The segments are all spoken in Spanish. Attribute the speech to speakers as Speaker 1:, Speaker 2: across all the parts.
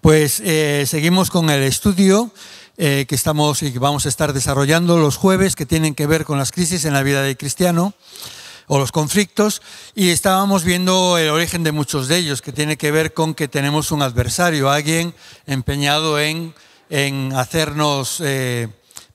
Speaker 1: Pues eh, seguimos con el estudio eh, que estamos y que vamos a estar desarrollando los jueves que tienen que ver con las crisis en la vida del cristiano o los conflictos y estábamos viendo el origen de muchos de ellos que tiene que ver con que tenemos un adversario, alguien empeñado en, hacernos... Eh,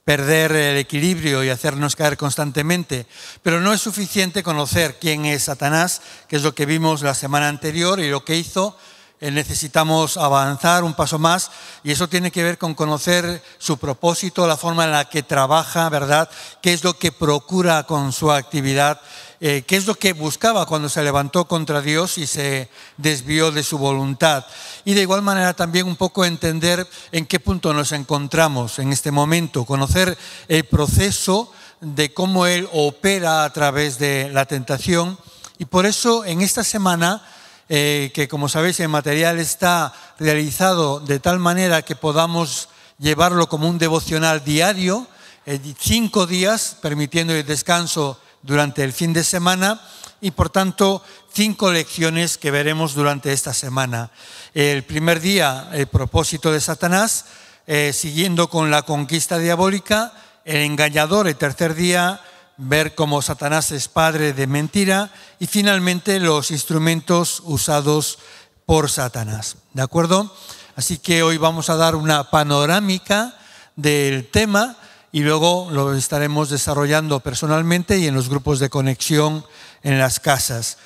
Speaker 1: perder el equilibrio y hacernos caer constantemente. Pero no es suficiente conocer quién es Satanás, que es lo que vimos la semana anterior y lo que hizo eh, necesitamos avanzar un paso más y eso tiene que ver con conocer su propósito, la forma en la que trabaja, ¿verdad? ¿Qué es lo que procura con su actividad? Eh, ¿Qué es lo que buscaba cuando se levantó contra Dios y se desvió de su voluntad? Y de igual manera también un poco entender en qué punto nos encontramos en este momento, conocer el proceso de cómo Él opera a través de la tentación. Y por eso en esta semana eh, que como sabéis el material está realizado de tal manera que podamos llevarlo como un devocional diario, eh, cinco días, permitiendo el descanso durante el fin de semana y por tanto cinco lecciones que veremos durante esta semana. El primer día, el propósito de Satanás, eh, siguiendo con la conquista diabólica, el engañador el tercer día, ver cómo Satanás es padre de mentira y finalmente los instrumentos usados por Satanás. ¿De acuerdo? Así que hoy vamos a dar una panorámica del tema y luego lo estaremos desarrollando personalmente y en los grupos de conexión en las casas.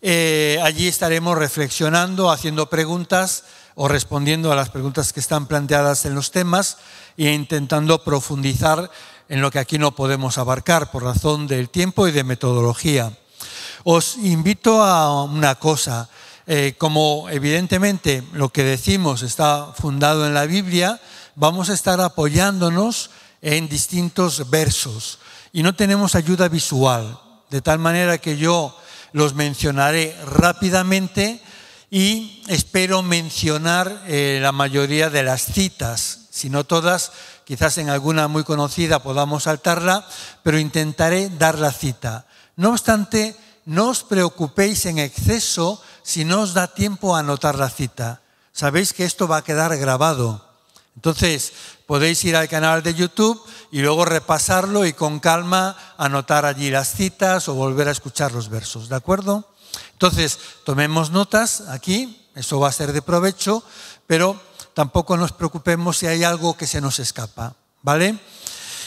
Speaker 1: Eh, allí estaremos reflexionando, haciendo preguntas o respondiendo a las preguntas que están planteadas en los temas e intentando profundizar en lo que aquí no podemos abarcar por razón del tiempo y de metodología. Os invito a una cosa. Eh, como evidentemente lo que decimos está fundado en la Biblia, vamos a estar apoyándonos en distintos versos y no tenemos ayuda visual, de tal manera que yo los mencionaré rápidamente y espero mencionar eh, la mayoría de las citas si no todas, quizás en alguna muy conocida podamos saltarla, pero intentaré dar la cita. No obstante, no os preocupéis en exceso si no os da tiempo a anotar la cita. Sabéis que esto va a quedar grabado. Entonces, podéis ir al canal de YouTube y luego repasarlo y con calma anotar allí las citas o volver a escuchar los versos, ¿de acuerdo? Entonces, tomemos notas aquí, eso va a ser de provecho, pero tampoco nos preocupemos si hay algo que se nos escapa, ¿vale?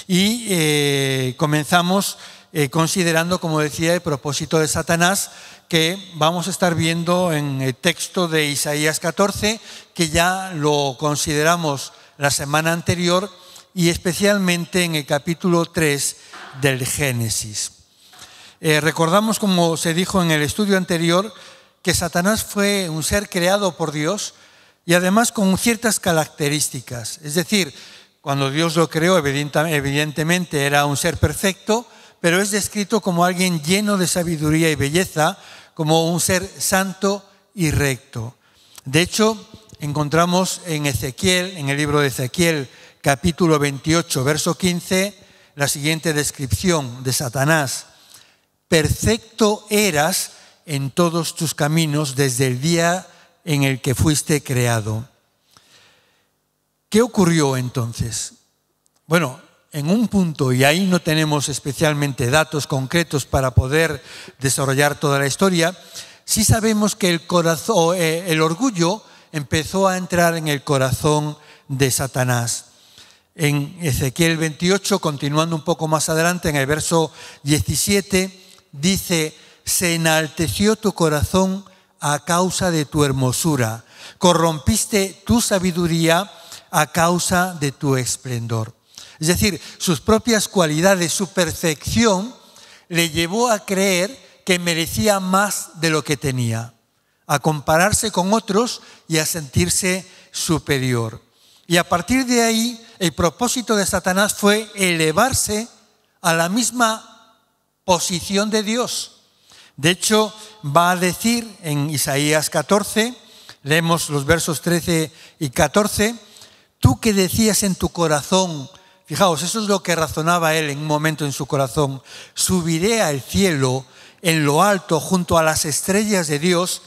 Speaker 1: Y eh, comenzamos eh, considerando, como decía, el propósito de Satanás, que vamos a estar viendo en el texto de Isaías 14, que ya lo consideramos la semana anterior, y especialmente en el capítulo 3 del Génesis. Eh, recordamos, como se dijo en el estudio anterior, que Satanás fue un ser creado por Dios y además con ciertas características. Es decir, cuando Dios lo creó, evidentemente era un ser perfecto, pero es descrito como alguien lleno de sabiduría y belleza, como un ser santo y recto. De hecho, encontramos en Ezequiel, en el libro de Ezequiel, capítulo 28, verso 15, la siguiente descripción de Satanás. Perfecto eras en todos tus caminos desde el día en el que fuiste creado. ¿Qué ocurrió entonces? Bueno, en un punto, y ahí no tenemos especialmente datos concretos para poder desarrollar toda la historia, sí sabemos que el, corazón, eh, el orgullo empezó a entrar en el corazón de Satanás. En Ezequiel 28, continuando un poco más adelante, en el verso 17, dice, se enalteció tu corazón a causa de tu hermosura, corrompiste tu sabiduría a causa de tu esplendor. Es decir, sus propias cualidades, su perfección, le llevó a creer que merecía más de lo que tenía, a compararse con otros y a sentirse superior. Y a partir de ahí, el propósito de Satanás fue elevarse a la misma posición de Dios de hecho, va a decir en Isaías 14, leemos los versos 13 y 14, tú que decías en tu corazón, fijaos, eso es lo que razonaba él en un momento en su corazón, subiré al cielo, en lo alto, junto a las estrellas de Dios,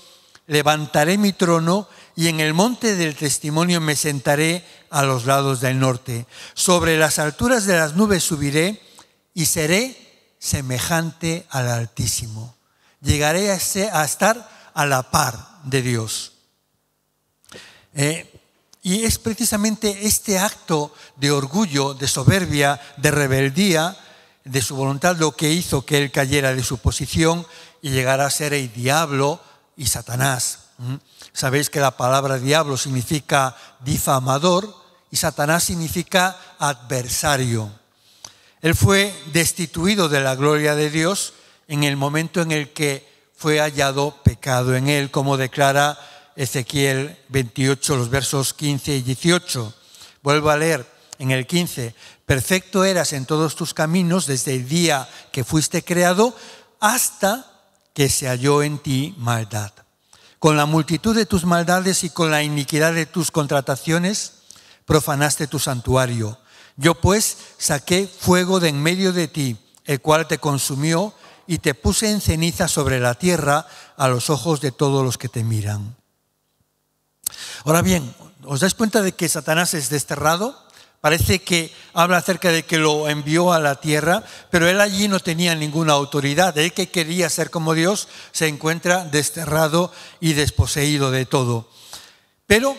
Speaker 1: levantaré mi trono y en el monte del testimonio me sentaré a los lados del norte. Sobre las alturas de las nubes subiré y seré semejante al Altísimo llegaré a estar a la par de Dios. Eh, y es precisamente este acto de orgullo, de soberbia, de rebeldía, de su voluntad, lo que hizo que él cayera de su posición y llegara a ser el diablo y Satanás. ¿Mm? Sabéis que la palabra diablo significa difamador y Satanás significa adversario. Él fue destituido de la gloria de Dios en el momento en el que fue hallado pecado en él, como declara Ezequiel 28, los versos 15 y 18. Vuelvo a leer en el 15, perfecto eras en todos tus caminos desde el día que fuiste creado hasta que se halló en ti maldad. Con la multitud de tus maldades y con la iniquidad de tus contrataciones, profanaste tu santuario. Yo pues saqué fuego de en medio de ti, el cual te consumió y te puse en ceniza sobre la tierra a los ojos de todos los que te miran. Ahora bien, ¿os dais cuenta de que Satanás es desterrado? Parece que habla acerca de que lo envió a la tierra, pero él allí no tenía ninguna autoridad. Él que quería ser como Dios se encuentra desterrado y desposeído de todo. Pero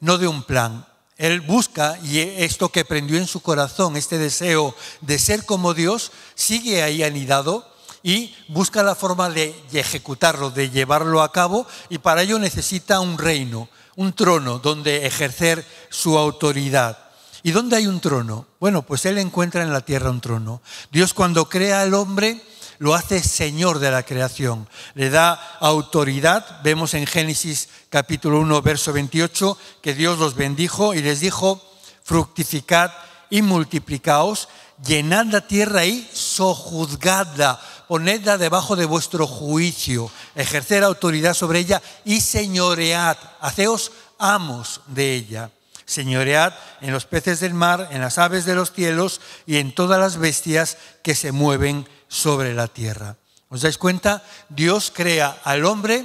Speaker 1: no de un plan. Él busca y esto que prendió en su corazón, este deseo de ser como Dios, sigue ahí anidado y busca la forma de, ejecutarlo, de llevarlo a cabo y para ello necesita un reino, un trono donde ejercer su autoridad. ¿Y dónde hay un trono? Bueno, pues él encuentra en la tierra un trono. Dios cuando crea al hombre lo hace Señor de la creación, le da autoridad. Vemos en Génesis capítulo 1, verso 28, que Dios los bendijo y les dijo, fructificad y multiplicaos, llenad la tierra y sojuzgadla, ponedla debajo de vuestro juicio, ejercer autoridad sobre ella y señoread, haceos amos de ella. Señoread en los peces del mar, en las aves de los cielos y en todas las bestias que se mueven sobre la tierra. ¿Os dais cuenta? Dios crea al hombre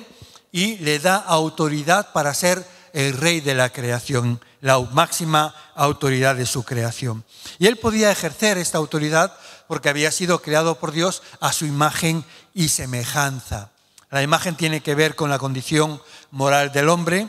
Speaker 1: y le da autoridad para ser el rey de la creación, la máxima autoridad de su creación. Y él podía ejercer esta autoridad porque había sido creado por Dios a su imagen y semejanza. La imagen tiene que ver con la condición moral del hombre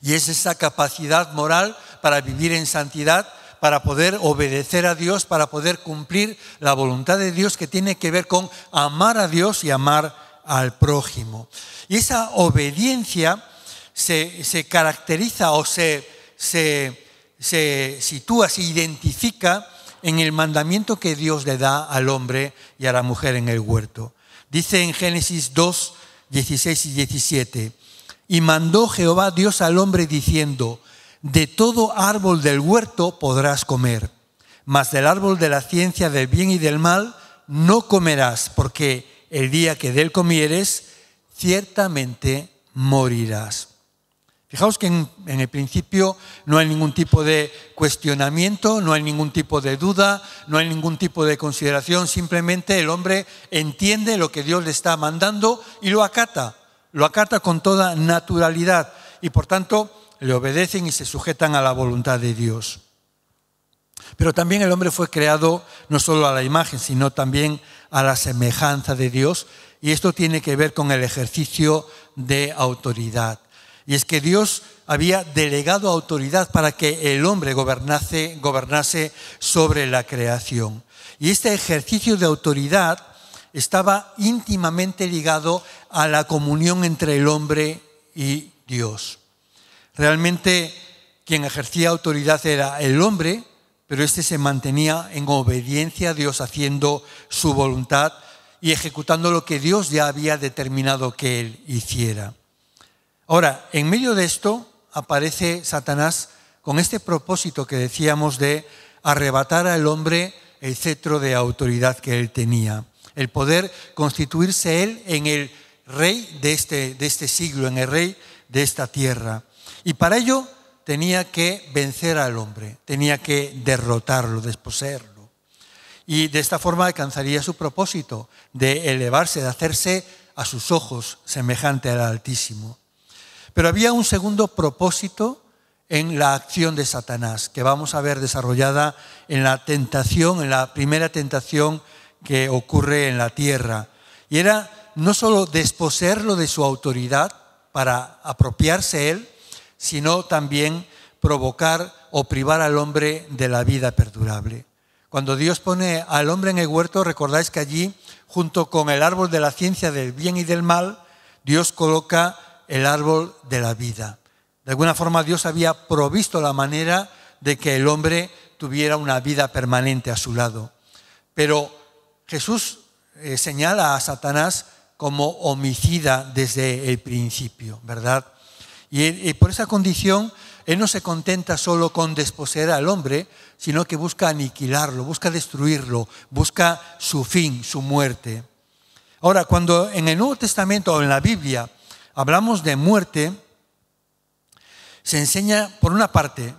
Speaker 1: y es esa capacidad moral para vivir en santidad, para poder obedecer a Dios, para poder cumplir la voluntad de Dios que tiene que ver con amar a Dios y amar al prójimo. Y esa obediencia se, caracteriza o se, se sitúa, se identifica en el mandamiento que Dios le da al hombre y a la mujer en el huerto. Dice en Génesis 2, 16 y 17, y mandó Jehová Dios al hombre diciendo, de todo árbol del huerto podrás comer, mas del árbol de la ciencia del bien y del mal no comerás, porque el día que de él comieres, ciertamente morirás. Fijaos que en, el principio no hay ningún tipo de cuestionamiento, no hay ningún tipo de duda, no hay ningún tipo de consideración, simplemente el hombre entiende lo que Dios le está mandando y lo acata, lo acata con toda naturalidad y por tanto le obedecen y se sujetan a la voluntad de Dios. Pero también el hombre fue creado no solo a la imagen, sino también a la semejanza de Dios y esto tiene que ver con el ejercicio de autoridad. Y es que Dios había delegado autoridad para que el hombre gobernase, gobernase sobre la creación. Y este ejercicio de autoridad estaba íntimamente ligado a la comunión entre el hombre y Dios. Realmente quien ejercía autoridad era el hombre, pero este se mantenía en obediencia a Dios haciendo su voluntad y ejecutando lo que Dios ya había determinado que él hiciera. Ahora, en medio de esto aparece Satanás con este propósito que decíamos de arrebatar al hombre el cetro de autoridad que él tenía, el poder constituirse él en el rey este, de este, siglo, en el rey de esta tierra. Y para ello tenía que vencer al hombre, tenía que derrotarlo, desposeerlo. Y de esta forma alcanzaría su propósito de elevarse, de hacerse a sus ojos semejante al Altísimo. Pero había un segundo propósito en la acción de Satanás, que vamos a ver desarrollada en la tentación, en la primera tentación que ocurre en la tierra. Y era no solo desposerlo de su autoridad para apropiarse él, sino también provocar o privar al hombre de la vida perdurable. Cuando Dios pone al hombre en el huerto, recordáis que allí, junto con el árbol de la ciencia del bien y del mal, Dios coloca el árbol de la vida. De alguna forma Dios había provisto la manera de que el hombre tuviera una vida permanente a su lado. Pero Jesús eh, señala a Satanás como homicida desde el principio, ¿verdad? Y, y por esa condición, Él no se contenta solo con desposeer al hombre, sino que busca aniquilarlo, busca destruirlo, busca su fin, su muerte. Ahora, cuando en el Nuevo Testamento o en la Biblia hablamos de muerte, se enseña, por una parte,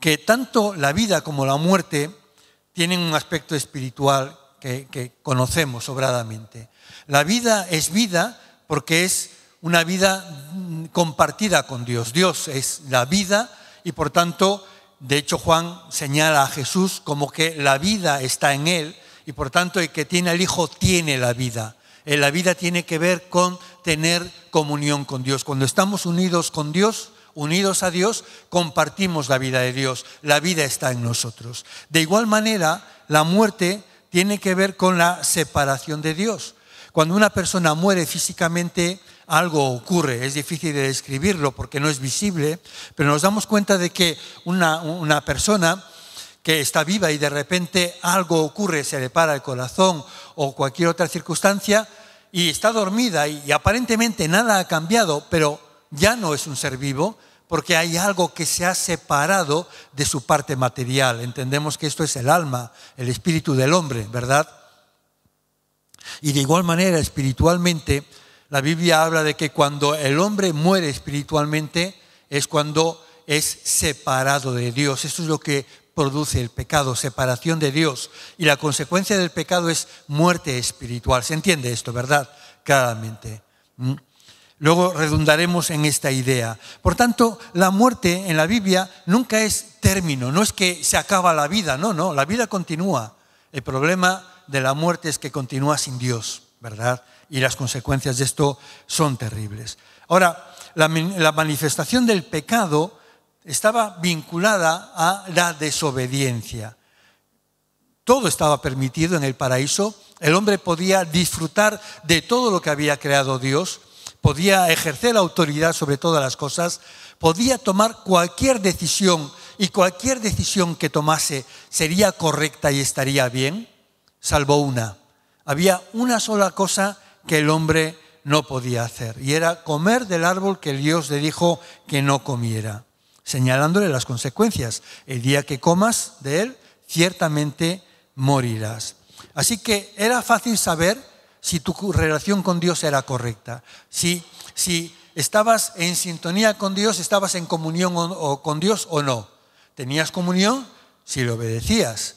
Speaker 1: que tanto la vida como la muerte tienen un aspecto espiritual que, conocemos sobradamente. La vida es vida porque es una vida mm, compartida con Dios. Dios es la vida y por tanto, de hecho Juan señala a Jesús como que la vida está en él y por tanto el que tiene al Hijo tiene la vida. Eh, la vida tiene que ver con tener comunión con Dios. Cuando estamos unidos con Dios, unidos a Dios, compartimos la vida de Dios. La vida está en nosotros. De igual manera, la muerte tiene que ver con la separación de Dios. Cuando una persona muere físicamente, algo ocurre. Es difícil de describirlo porque no es visible, pero nos damos cuenta de que una, una persona que está viva y de repente algo ocurre, se le para el corazón o cualquier otra circunstancia, y está dormida y, aparentemente nada ha cambiado, pero ya no es un ser vivo porque hay algo que se ha separado de su parte material. Entendemos que esto es el alma, el espíritu del hombre, ¿verdad? Y de igual manera, espiritualmente, la Biblia habla de que cuando el hombre muere espiritualmente es cuando es separado de Dios. Esto es lo que produce el pecado, separación de Dios, y la consecuencia del pecado es muerte espiritual. ¿Se entiende esto, verdad? Claramente. Mm. Luego redundaremos en esta idea. Por tanto, la muerte en la Biblia nunca es término, no es que se acaba la vida, no, no, la vida continúa. El problema de la muerte es que continúa sin Dios, ¿verdad? Y las consecuencias de esto son terribles. Ahora, la, la manifestación del pecado estaba vinculada a la desobediencia. Todo estaba permitido en el paraíso. El hombre podía disfrutar de todo lo que había creado Dios, podía ejercer autoridad sobre todas las cosas, podía tomar cualquier decisión y cualquier decisión que tomase sería correcta y estaría bien, salvo una. Había una sola cosa que el hombre no podía hacer y era comer del árbol que Dios le dijo que no comiera señalándole las consecuencias. El día que comas de él, ciertamente morirás. Así que era fácil saber si tu relación con Dios era correcta, si, estabas en sintonía con Dios, estabas en comunión con Dios o no. Tenías comunión si le obedecías.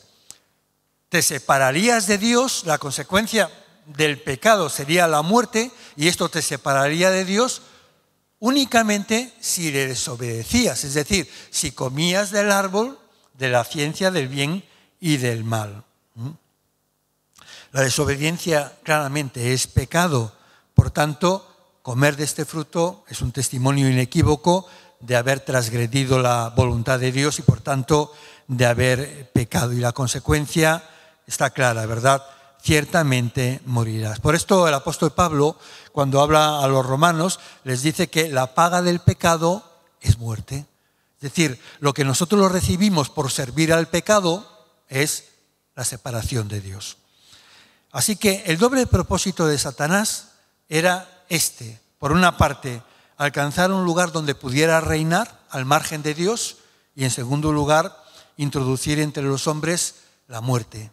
Speaker 1: Te separarías de Dios, la consecuencia del pecado sería la muerte, y esto te separaría de Dios únicamente si le desobedecías, es decir, si comías del árbol de la ciencia del bien y del mal. La desobediencia claramente es pecado, por tanto, comer de este fruto es un testimonio inequívoco de haber transgredido la voluntad de Dios y por tanto de haber pecado. Y la consecuencia está clara, ¿verdad? ciertamente morirás. Por esto el apóstol Pablo, cuando habla a los romanos, les dice que la paga del pecado es muerte. Es decir, lo que nosotros lo recibimos por servir al pecado es la separación de Dios. Así que el doble propósito de Satanás era este. Por una parte, alcanzar un lugar donde pudiera reinar al margen de Dios y en segundo lugar, introducir entre los hombres la muerte,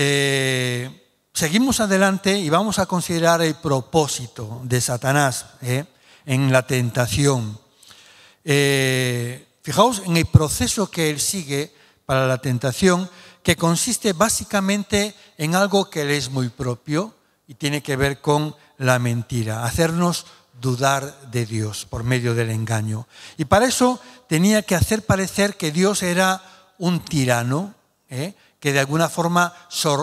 Speaker 1: eh, seguimos adelante y vamos a considerar el propósito de Satanás eh, en la tentación. Eh, fijaos en el proceso que él sigue para la tentación, que consiste básicamente en algo que le es muy propio y tiene que ver con la mentira, hacernos dudar de Dios por medio del engaño. Y para eso tenía que hacer parecer que Dios era un tirano, ¿eh? que de alguna forma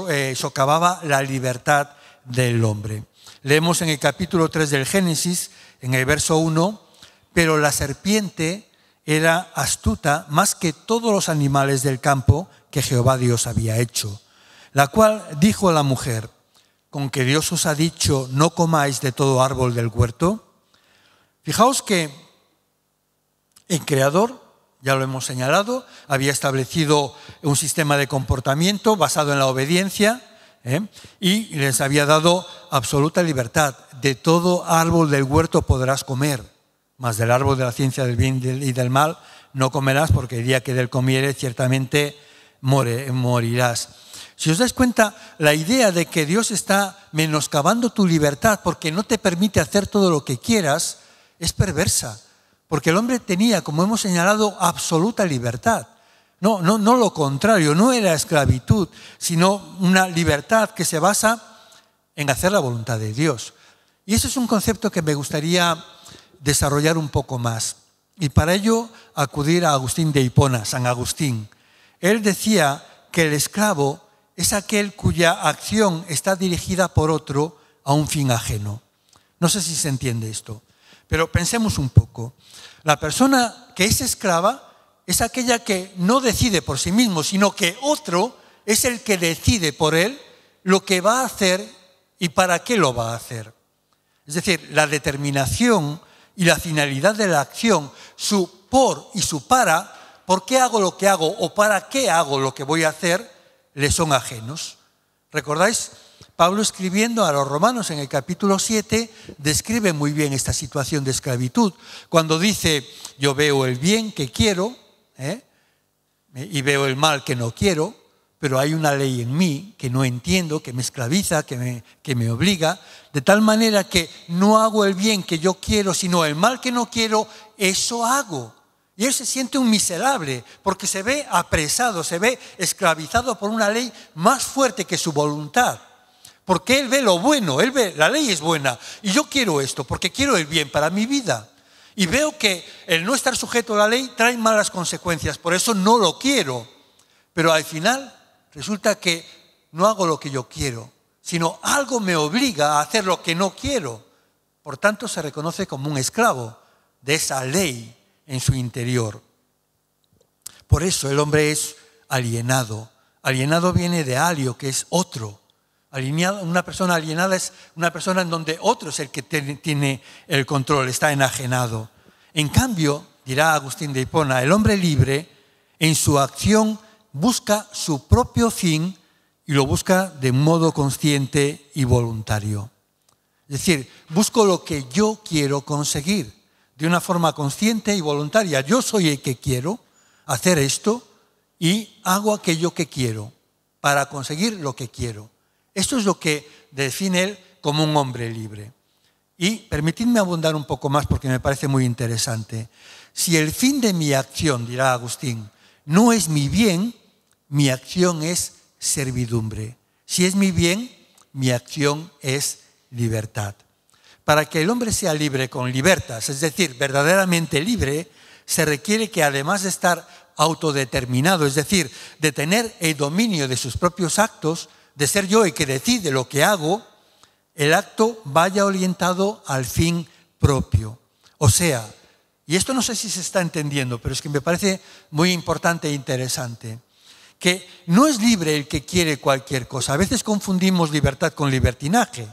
Speaker 1: eh, socavaba la libertad del hombre. Leemos en el capítulo 3 del Génesis, en el verso 1, pero la serpiente era astuta más que todos los animales del campo que Jehová Dios había hecho, la cual dijo a la mujer, con que Dios os ha dicho, no comáis de todo árbol del huerto. Fijaos que el Creador ya lo hemos señalado, había establecido un sistema de comportamiento basado en la obediencia ¿eh? y les había dado absoluta libertad. De todo árbol del huerto podrás comer, mas del árbol de la ciencia del bien y del mal no comerás porque el día que del comiere ciertamente morirás. Si os dais cuenta, la idea de que Dios está menoscabando tu libertad porque no te permite hacer todo lo que quieras es perversa porque el hombre tenía, como hemos señalado, absoluta libertad. No, no, lo contrario, no era esclavitud, sino una libertad que se basa en hacer la voluntad de Dios. Y ese es un concepto que me gustaría desarrollar un poco más. Y para ello acudir a Agustín de Hipona, San Agustín. Él decía que el esclavo es aquel cuya acción está dirigida por otro a un fin ajeno. No sé si se entiende esto. Pero pensemos un poco. La persona que es esclava es aquella que no decide por sí mismo, sino que otro es el que decide por él lo que va a hacer y para qué lo va a hacer. Es decir, la determinación y la finalidad de la acción, su por y su para, por qué hago lo que hago o para qué hago lo que voy a hacer, le son ajenos. ¿Recordáis? Pablo escribiendo a los romanos en el capítulo 7 describe muy bien esta situación de esclavitud, cuando dice, yo veo el bien que quiero ¿eh? y veo el mal que no quiero, pero hay una ley en mí que no entiendo, que me esclaviza, que me, que me obliga, de tal manera que no hago el bien que yo quiero, sino el mal que no quiero, eso hago. Y él se siente un miserable porque se ve apresado, se ve esclavizado por una ley más fuerte que su voluntad porque Él ve lo bueno, Él ve, la ley es buena, y yo quiero esto, porque quiero el bien para mi vida. Y veo que el no estar sujeto a la ley trae malas consecuencias, por eso no lo quiero. Pero al final resulta que no hago lo que yo quiero, sino algo me obliga a hacer lo que no quiero. Por tanto, se reconoce como un esclavo de esa ley en su interior. Por eso el hombre es alienado. Alienado viene de alio, que es otro Alineado, una persona alienada es una persona en donde otro es el que tiene el control, está enajenado. En cambio, dirá Agustín de Hipona, el hombre libre en su acción busca su propio fin y lo busca de modo consciente y voluntario. Es decir, busco lo que yo quiero conseguir de una forma consciente y voluntaria. Yo soy el que quiero hacer esto y hago aquello que quiero para conseguir lo que quiero. Esto es lo que define él como un hombre libre. Y permitidme abundar un poco más porque me parece muy interesante. Si el fin de mi acción, dirá Agustín, no es mi bien, mi acción es servidumbre. Si es mi bien, mi acción es libertad. Para que el hombre sea libre con libertas, es decir, verdaderamente libre, se requiere que además de estar autodeterminado, es decir, de tener el dominio de sus propios actos, de ser yo el que decide lo que hago, el acto vaya orientado al fin propio. O sea, y esto no sé si se está entendiendo, pero es que me parece muy importante e interesante, que no es libre el que quiere cualquier cosa. A veces confundimos libertad con libertinaje.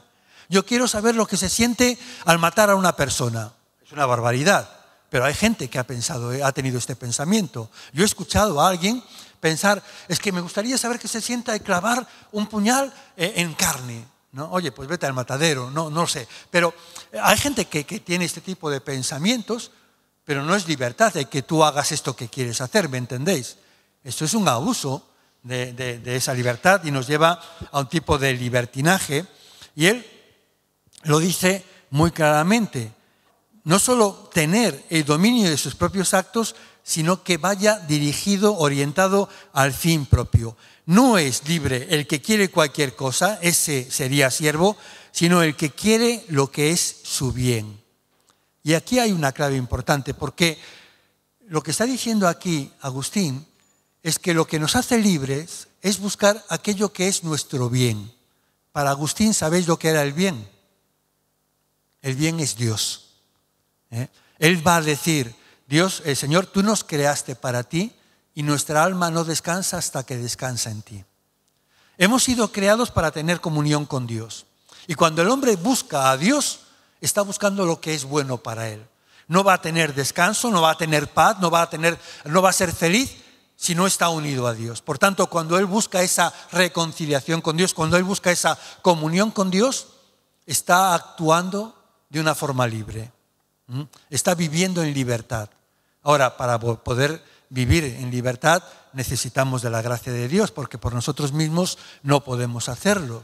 Speaker 1: Yo quiero saber lo que se siente al matar a una persona. Es una barbaridad. Pero hay gente que ha pensado, eh, ha tenido este pensamiento. Yo he escuchado a alguien pensar, es que me gustaría saber que se sienta de clavar un puñal eh, en carne. ¿No? Oye, pues vete al matadero, no, no sé. Pero eh, hay gente que, tiene este tipo de pensamientos, pero no es libertad de que tú hagas esto que quieres hacer, ¿me entendéis? Esto es un abuso de, esa libertad y nos lleva a un tipo de libertinaje. Y él lo dice muy claramente, no solo tener el dominio de sus propios actos, sino que vaya dirigido, orientado al fin propio. No es libre el que quiere cualquier cosa, ese sería siervo, sino el que quiere lo que es su bien. Y aquí hay una clave importante, porque lo que está diciendo aquí Agustín es que lo que nos hace libres es buscar aquello que es nuestro bien. Para Agustín, ¿sabéis lo que era el bien? El bien es Dios. ¿eh? Él va a decir, Dios, el Señor, tú nos creaste para ti y nuestra alma no descansa hasta que descansa en ti. Hemos sido creados para tener comunión con Dios. Y cuando el hombre busca a Dios, está buscando lo que es bueno para él. No va a tener descanso, no va a tener paz, no va a tener no va a ser feliz si no está unido a Dios. Por tanto, cuando él busca esa reconciliación con Dios, cuando él busca esa comunión con Dios, está actuando de una forma libre. Está viviendo en libertad. Ahora, para poder vivir en libertad necesitamos de la gracia de Dios, porque por nosotros mismos no podemos hacerlo.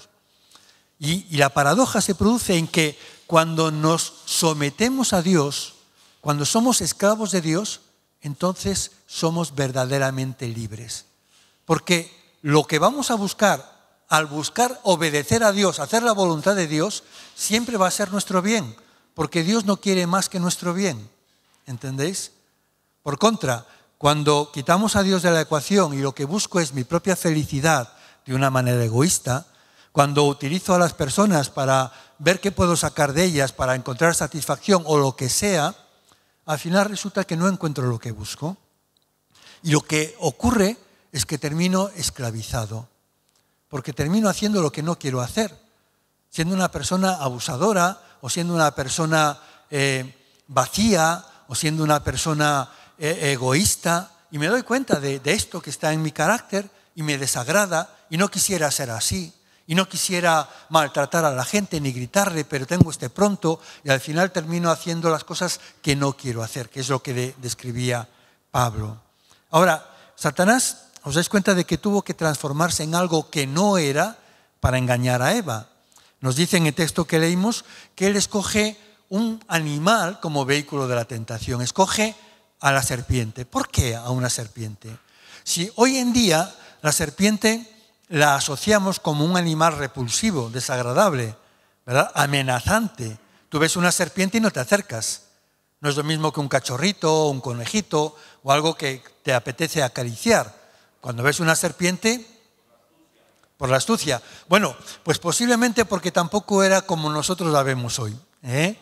Speaker 1: Y, la paradoja se produce en que cuando nos sometemos a Dios, cuando somos esclavos de Dios, entonces somos verdaderamente libres. Porque lo que vamos a buscar al buscar obedecer a Dios, hacer la voluntad de Dios, siempre va a ser nuestro bien porque Dios no quiere más que nuestro bien. ¿Entendéis? Por contra, cuando quitamos a Dios de la ecuación y lo que busco es mi propia felicidad de una manera egoísta, cuando utilizo a las personas para ver qué puedo sacar de ellas, para encontrar satisfacción o lo que sea, al final resulta que no encuentro lo que busco. Y lo que ocurre es que termino esclavizado, porque termino haciendo lo que no quiero hacer, siendo una persona abusadora, o siendo una persona eh, vacía o siendo una persona eh, egoísta y me doy cuenta de, esto que está en mi carácter y me desagrada y no quisiera ser así y no quisiera maltratar a la gente ni gritarle, pero tengo este pronto y al final termino haciendo las cosas que no quiero hacer, que es lo que describía Pablo. Ahora, Satanás, os dais cuenta de que tuvo que transformarse en algo que no era para engañar a Eva. Nos dice en el texto que leímos que él escoge un animal como vehículo de la tentación, escoge a la serpiente. ¿Por qué a una serpiente? Si hoy en día la serpiente la asociamos como un animal repulsivo, desagradable, ¿verdad? amenazante. Tú ves una serpiente y no te acercas. No es lo mismo que un cachorrito, o un conejito o algo que te apetece acariciar. Cuando ves una serpiente, por la astucia. Bueno, pues posiblemente porque tampoco era como nosotros la vemos hoy, ¿eh?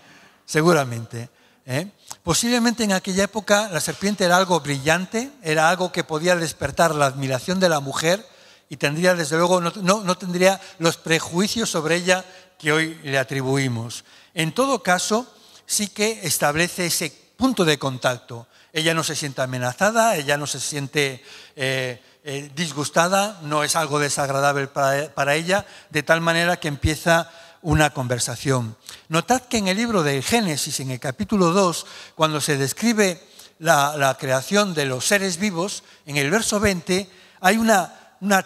Speaker 1: seguramente. ¿eh? Posiblemente en aquella época la serpiente era algo brillante, era algo que podía despertar la admiración de la mujer y tendría, desde luego, no, tendría los prejuicios sobre ella que hoy le atribuimos. En todo caso, sí que establece ese punto de contacto. Ella no se siente amenazada, ella no se siente eh, eh, disgustada, no es algo desagradable para, ella, de tal manera que empieza una conversación. Notad que en el libro de Génesis, en el capítulo 2, cuando se describe la, creación de los seres vivos, en el verso 20 hay una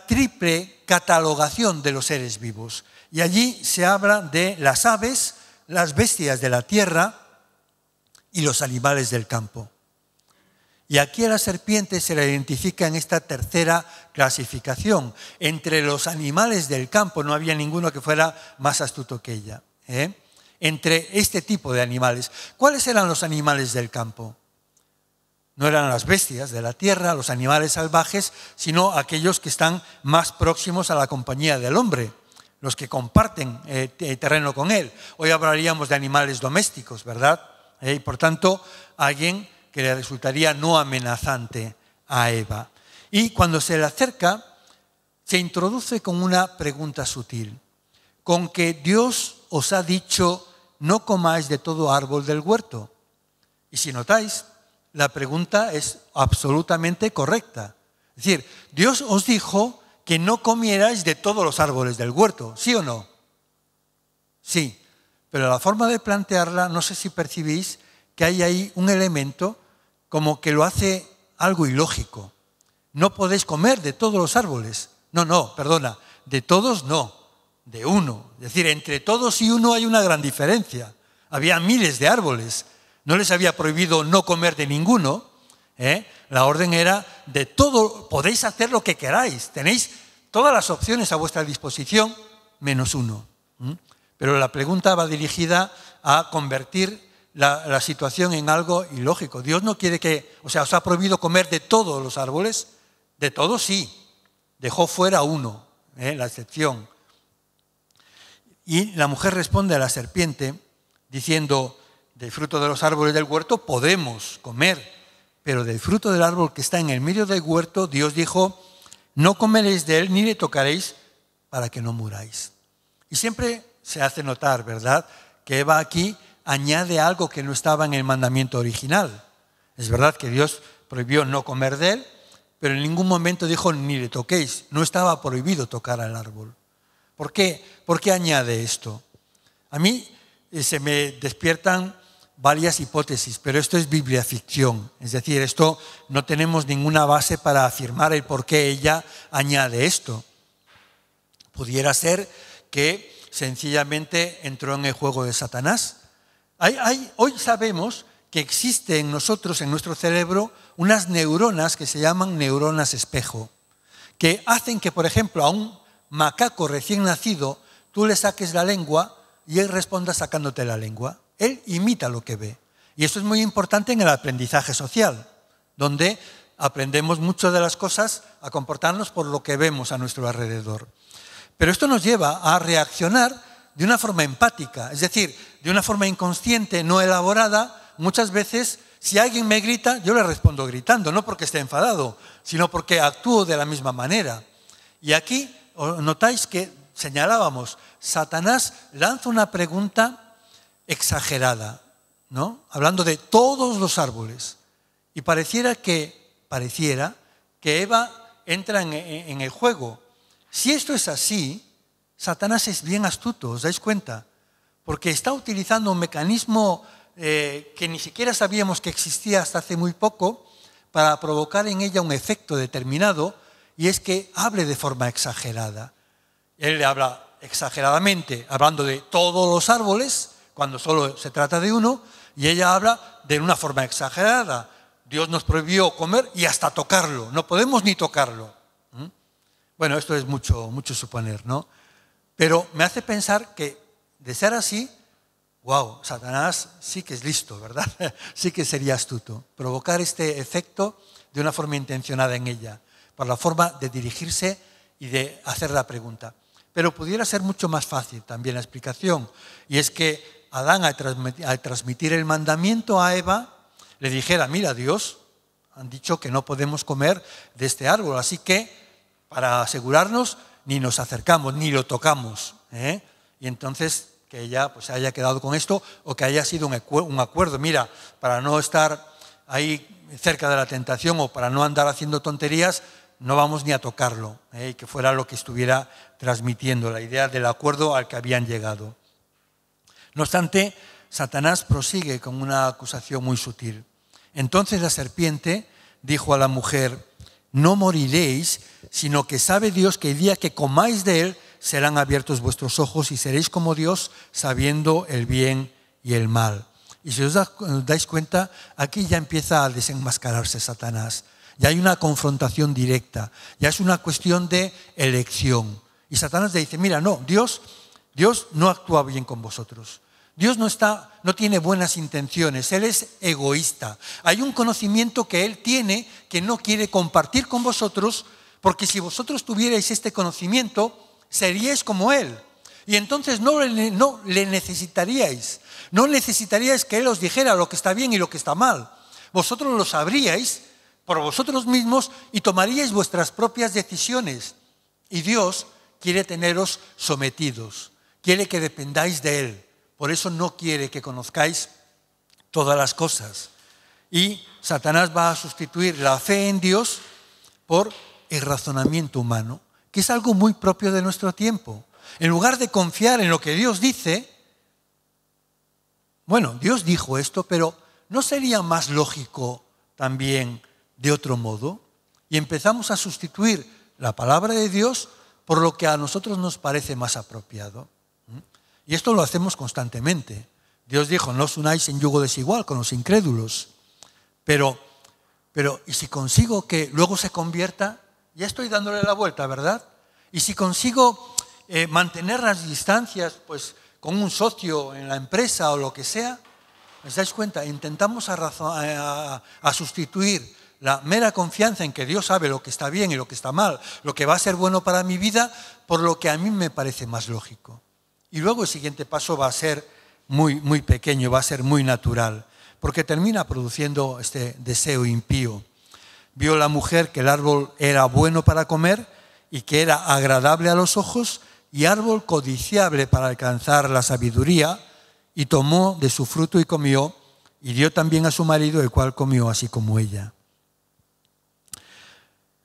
Speaker 1: triple catalogación de los seres vivos. Y allí se habla de las aves, las bestias de la tierra y los animales del campo. Y aquí a la serpiente se la identifica en esta tercera clasificación. Entre los animales del campo no había ninguno que fuera más astuto que ella. ¿eh? Entre este tipo de animales. ¿Cuáles eran los animales del campo? No eran las bestias de la tierra, los animales salvajes, sino aquellos que están más próximos a la compañía del hombre, los que comparten eh, terreno con él. Hoy hablaríamos de animales domésticos, ¿verdad? Eh, y por tanto, alguien que le resultaría no amenazante a Eva. Y cuando se le acerca, se introduce con una pregunta sutil, con que Dios os ha dicho, no comáis de todo árbol del huerto. Y si notáis, la pregunta es absolutamente correcta. Es decir, Dios os dijo que no comierais de todos los árboles del huerto, ¿sí o no? Sí, pero la forma de plantearla, no sé si percibís que hay ahí un elemento como que lo hace algo ilógico. No podéis comer de todos los árboles. No, no, perdona, de todos no, de uno. Es decir, entre todos y uno hay una gran diferencia. Había miles de árboles. No les había prohibido no comer de ninguno. ¿eh? La orden era de todo, podéis hacer lo que queráis. Tenéis todas las opciones a vuestra disposición, menos uno. Pero la pregunta va dirigida a convertir la, situación en algo ilógico. Dios no quiere que, o sea, os ha prohibido comer de todos los árboles, de todos sí, dejó fuera uno, ¿eh? la excepción. Y la mujer responde a la serpiente diciendo, del fruto de los árboles del huerto podemos comer, pero del fruto del árbol que está en el medio del huerto, Dios dijo, no comeréis de él ni le tocaréis para que no muráis. Y siempre se hace notar, ¿verdad? Que Eva aquí añade algo que no estaba en el mandamiento original. Es verdad que Dios prohibió no comer de él, pero en ningún momento dijo ni le toquéis. No estaba prohibido tocar al árbol. ¿Por qué? ¿Por qué añade esto? A mí eh, se me despiertan varias hipótesis, pero esto es biblia ficción. Es decir, esto no tenemos ninguna base para afirmar el por qué ella añade esto. Pudiera ser que sencillamente entró en el juego de Satanás hoy sabemos que existen en nosotros, en nuestro cerebro, unas neuronas que se llaman neuronas espejo, que hacen que, por ejemplo, a un macaco recién nacido, tú le saques la lengua y él responda sacándote la lengua. Él imita lo que ve. Y esto es muy importante en el aprendizaje social, donde aprendemos mucho de las cosas a comportarnos por lo que vemos a nuestro alrededor. Pero esto nos lleva a reaccionar de una forma empática, es decir, de una forma inconsciente, no elaborada, muchas veces si alguien me grita, yo le respondo gritando, no porque esté enfadado, sino porque actúo de la misma manera. Y aquí notáis que señalábamos, Satanás lanza una pregunta exagerada, ¿no? Hablando de todos los árboles. Y pareciera que, pareciera que Eva entra en el juego. Si esto es así, Satanás es bien astuto, ¿os dais cuenta? Porque está utilizando un mecanismo eh, que ni siquiera sabíamos que existía hasta hace muy poco para provocar en ella un efecto determinado y es que hable de forma exagerada. Él le habla exageradamente, hablando de todos los árboles, cuando solo se trata de uno, y ella habla de una forma exagerada. Dios nos prohibió comer y hasta tocarlo, no podemos ni tocarlo. ¿Mm? Bueno, esto es mucho, mucho suponer, ¿no? Pero me hace pensar que de ser así, wow, Satanás sí que es listo, ¿verdad? sí que sería astuto. Provocar este efecto de una forma intencionada en ella, por la forma de dirigirse y de hacer la pregunta. Pero pudiera ser mucho más fácil también la explicación. Y es que Adán, al transmitir el mandamiento a Eva, le dijera, mira, Dios, han dicho que no podemos comer de este árbol. Así que, para asegurarnos, ni nos acercamos, ni lo tocamos. ¿eh? Y entonces que ella pues haya quedado con esto o que haya sido un, acuerdo. Mira, para no estar ahí cerca de la tentación o para no andar haciendo tonterías, no vamos ni a tocarlo, ¿eh? y que fuera lo que estuviera transmitiendo, la idea del acuerdo al que habían llegado. No obstante, Satanás prosigue con una acusación muy sutil. Entonces la serpiente dijo a la mujer, no moriréis, sino que sabe Dios que el día que comáis de él serán abiertos vuestros ojos y seréis como Dios sabiendo el bien y el mal. Y si os dais cuenta, aquí ya empieza a desenmascararse Satanás. Ya hay una confrontación directa, ya es una cuestión de elección. Y Satanás le dice, mira, no, Dios, Dios no actúa bien con vosotros. Dios no está, no tiene buenas intenciones, Él es egoísta. Hay un conocimiento que Él tiene que no quiere compartir con vosotros porque si vosotros tuvierais este conocimiento, seríais como Él. Y entonces no, no le necesitaríais, no necesitaríais que Él os dijera lo que está bien y lo que está mal. Vosotros lo sabríais por vosotros mismos y tomaríais vuestras propias decisiones. Y Dios quiere teneros sometidos, quiere que dependáis de Él. Por eso no quiere que conozcáis todas las cosas. Y Satanás va a sustituir la fe en Dios por el razonamiento humano, que es algo muy propio de nuestro tiempo. En lugar de confiar en lo que Dios dice, bueno, Dios dijo esto, pero ¿no sería más lógico también de otro modo? Y empezamos a sustituir la palabra de Dios por lo que a nosotros nos parece más apropiado. Y esto lo hacemos constantemente. Dios dijo, no os unáis en yugo desigual con los incrédulos. Pero, pero, ¿y si consigo que luego se convierta? Ya estoy dándole la vuelta, ¿verdad? Y si consigo eh, mantener las distancias, pues con un socio en la empresa o lo que sea, ¿os dais cuenta? Intentamos a sustituir la mera confianza en que Dios sabe lo que está bien y lo que está mal, lo que va a ser bueno para mi vida, por lo que a mí me parece más lógico. Y luego el siguiente paso va a ser muy, muy pequeño, va a ser muy natural, porque termina produciendo este deseo impío. Vio la mujer que el árbol era bueno para comer y que era agradable a los ojos y árbol codiciable para alcanzar la sabiduría, y tomó de su fruto y comió, y dio también a su marido, el cual comió así como ella.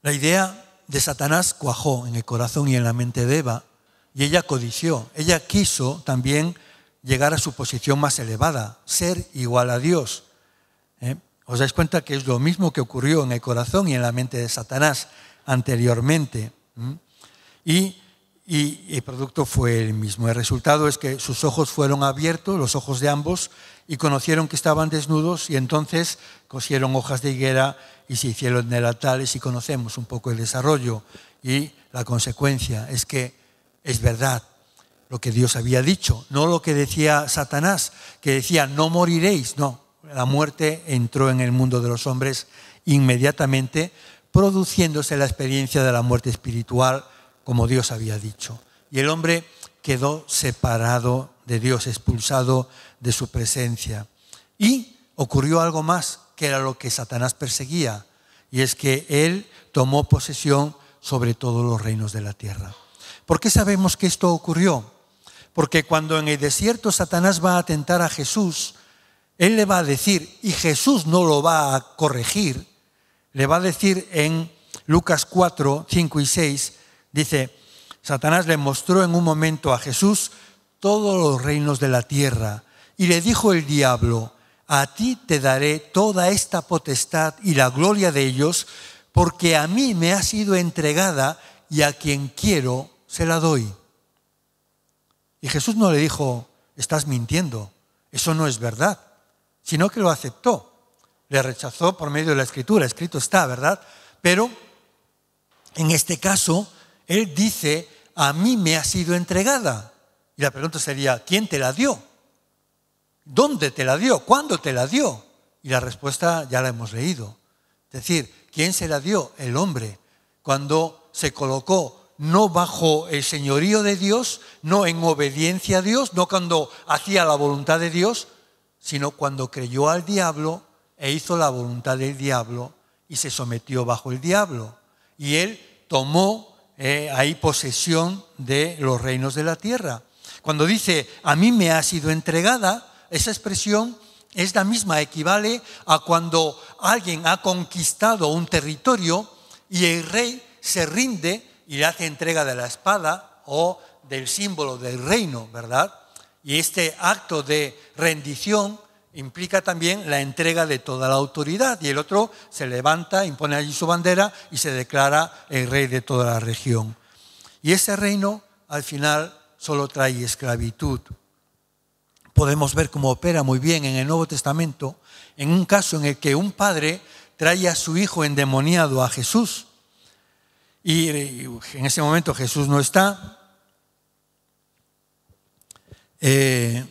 Speaker 1: La idea de Satanás cuajó en el corazón y en la mente de Eva, y ella codició, ella quiso también llegar a su posición más elevada, ser igual a Dios. ¿eh? Os dais cuenta que es lo mismo que ocurrió en el corazón y en la mente de Satanás anteriormente. Y, el producto fue el mismo. El resultado es que sus ojos fueron abiertos, los ojos de ambos, y conocieron que estaban desnudos y entonces cosieron hojas de higuera y se hicieron delatales y conocemos un poco el desarrollo y la consecuencia es que es verdad lo que Dios había dicho, no lo que decía Satanás, que decía no moriréis, no, la muerte entró en el mundo de los hombres inmediatamente, produciéndose la experiencia de la muerte espiritual, como Dios había dicho. Y el hombre quedó separado de Dios, expulsado de su presencia. Y ocurrió algo más, que era lo que Satanás perseguía, y es que él tomó posesión sobre todos los reinos de la tierra. ¿Por qué sabemos que esto ocurrió? Porque cuando en el desierto Satanás va a atentar a Jesús, él le va a decir, y Jesús no lo va a corregir, le va a decir en Lucas 4, 5 y 6, dice, Satanás le mostró en un momento a Jesús todos los reinos de la tierra y le dijo el diablo, a ti te daré toda esta potestad y la gloria de ellos, porque a mí me ha sido entregada y a quien quiero se la doy. Y Jesús no le dijo, estás mintiendo, eso no es verdad sino que lo aceptó. Le rechazó por medio de la escritura, escrito está, ¿verdad? Pero en este caso, él dice, a mí me ha sido entregada. Y la pregunta sería, ¿quién te la dio? ¿Dónde te la dio? ¿Cuándo te la dio? Y la respuesta ya la hemos leído. Es decir, ¿quién se la dio? El hombre. Cuando se colocó no bajo el señorío de Dios, no en obediencia a Dios, no cuando hacía la voluntad de Dios, sino cuando creyó al diablo e hizo la voluntad del diablo y se sometió bajo el diablo. Y él tomó eh, ahí posesión de los reinos de la tierra. Cuando dice, a mí me ha sido entregada, esa expresión es la misma, equivale a cuando alguien ha conquistado un territorio y el rey se rinde y le hace entrega de la espada o del símbolo del reino, ¿verdad? Y este acto de rendición implica también la entrega de toda la autoridad. Y el otro se levanta, impone allí su bandera y se declara el rey de toda la región. Y ese reino al final solo trae esclavitud. Podemos ver cómo opera muy bien en el Nuevo Testamento, en un caso en el que un padre trae a su hijo endemoniado a Jesús. Y eh, en ese momento Jesús no está, eh,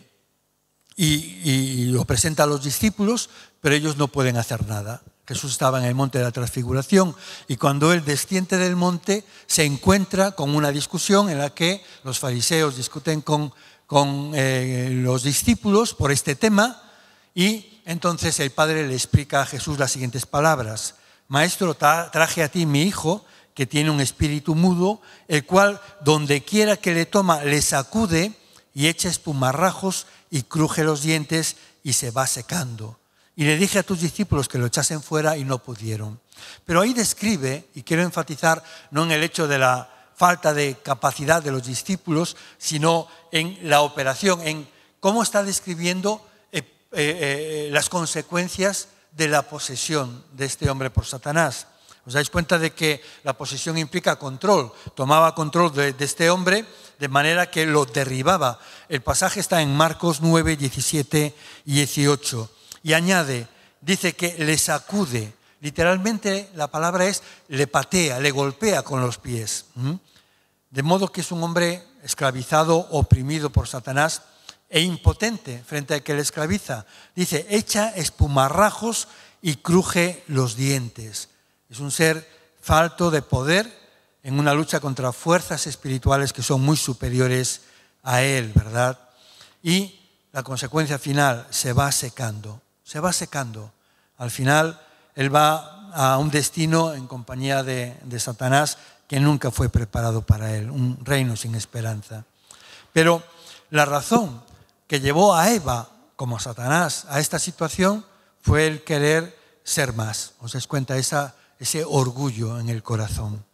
Speaker 1: y, lo presenta a los discípulos, pero ellos no pueden hacer nada. Jesús estaba en el monte de la transfiguración y cuando él desciende del monte se encuentra con una discusión en la que los fariseos discuten con, con eh, los discípulos por este tema y entonces el padre le explica a Jesús las siguientes palabras. Maestro, traje a ti mi hijo que tiene un espíritu mudo, el cual donde quiera que le toma le sacude y echa espumarrajos y cruje los dientes y se va secando. Y le dije a tus discípulos que lo echasen fuera y no pudieron. Pero ahí describe, y quiero enfatizar no en el hecho de la falta de capacidad de los discípulos, sino en la operación, en cómo está describiendo eh, eh, eh, las consecuencias de la posesión de este hombre por Satanás. Os dais cuenta de que la posesión implica control. Tomaba control de, este hombre de manera que lo derribaba. El pasaje está en Marcos 9, 17 y 18. Y añade, dice que le sacude. Literalmente la palabra es le patea, le golpea con los pies. De modo que es un hombre esclavizado, oprimido por Satanás e impotente frente al que le esclaviza. Dice, echa espumarrajos y cruje los dientes. Es un ser falto de poder en una lucha contra fuerzas espirituales que son muy superiores a él, ¿verdad? Y la consecuencia final se va secando, se va secando. Al final él va a un destino en compañía de, Satanás que nunca fue preparado para él, un reino sin esperanza. Pero la razón que llevó a Eva, como a Satanás, a esta situación fue el querer ser más. ¿Os dais cuenta esa ese orgullo en el corazón.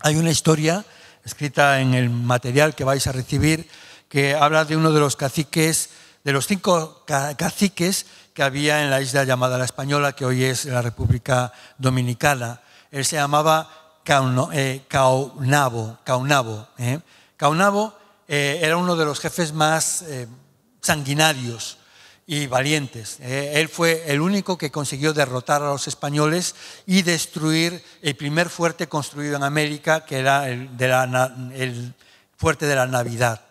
Speaker 1: Hay una historia escrita en el material que vais a recibir que habla de uno de los caciques, de los cinco caciques que había en la isla llamada La Española, que hoy es la República Dominicana. Él se llamaba eh, Caunabo. Caunabo, eh. Eh, era uno de los jefes más sanguinarios y valientes. Eh, él fue el único que consiguió derrotar a los españoles y destruir el primer fuerte construido en América, que era el, fuerte de la Navidad.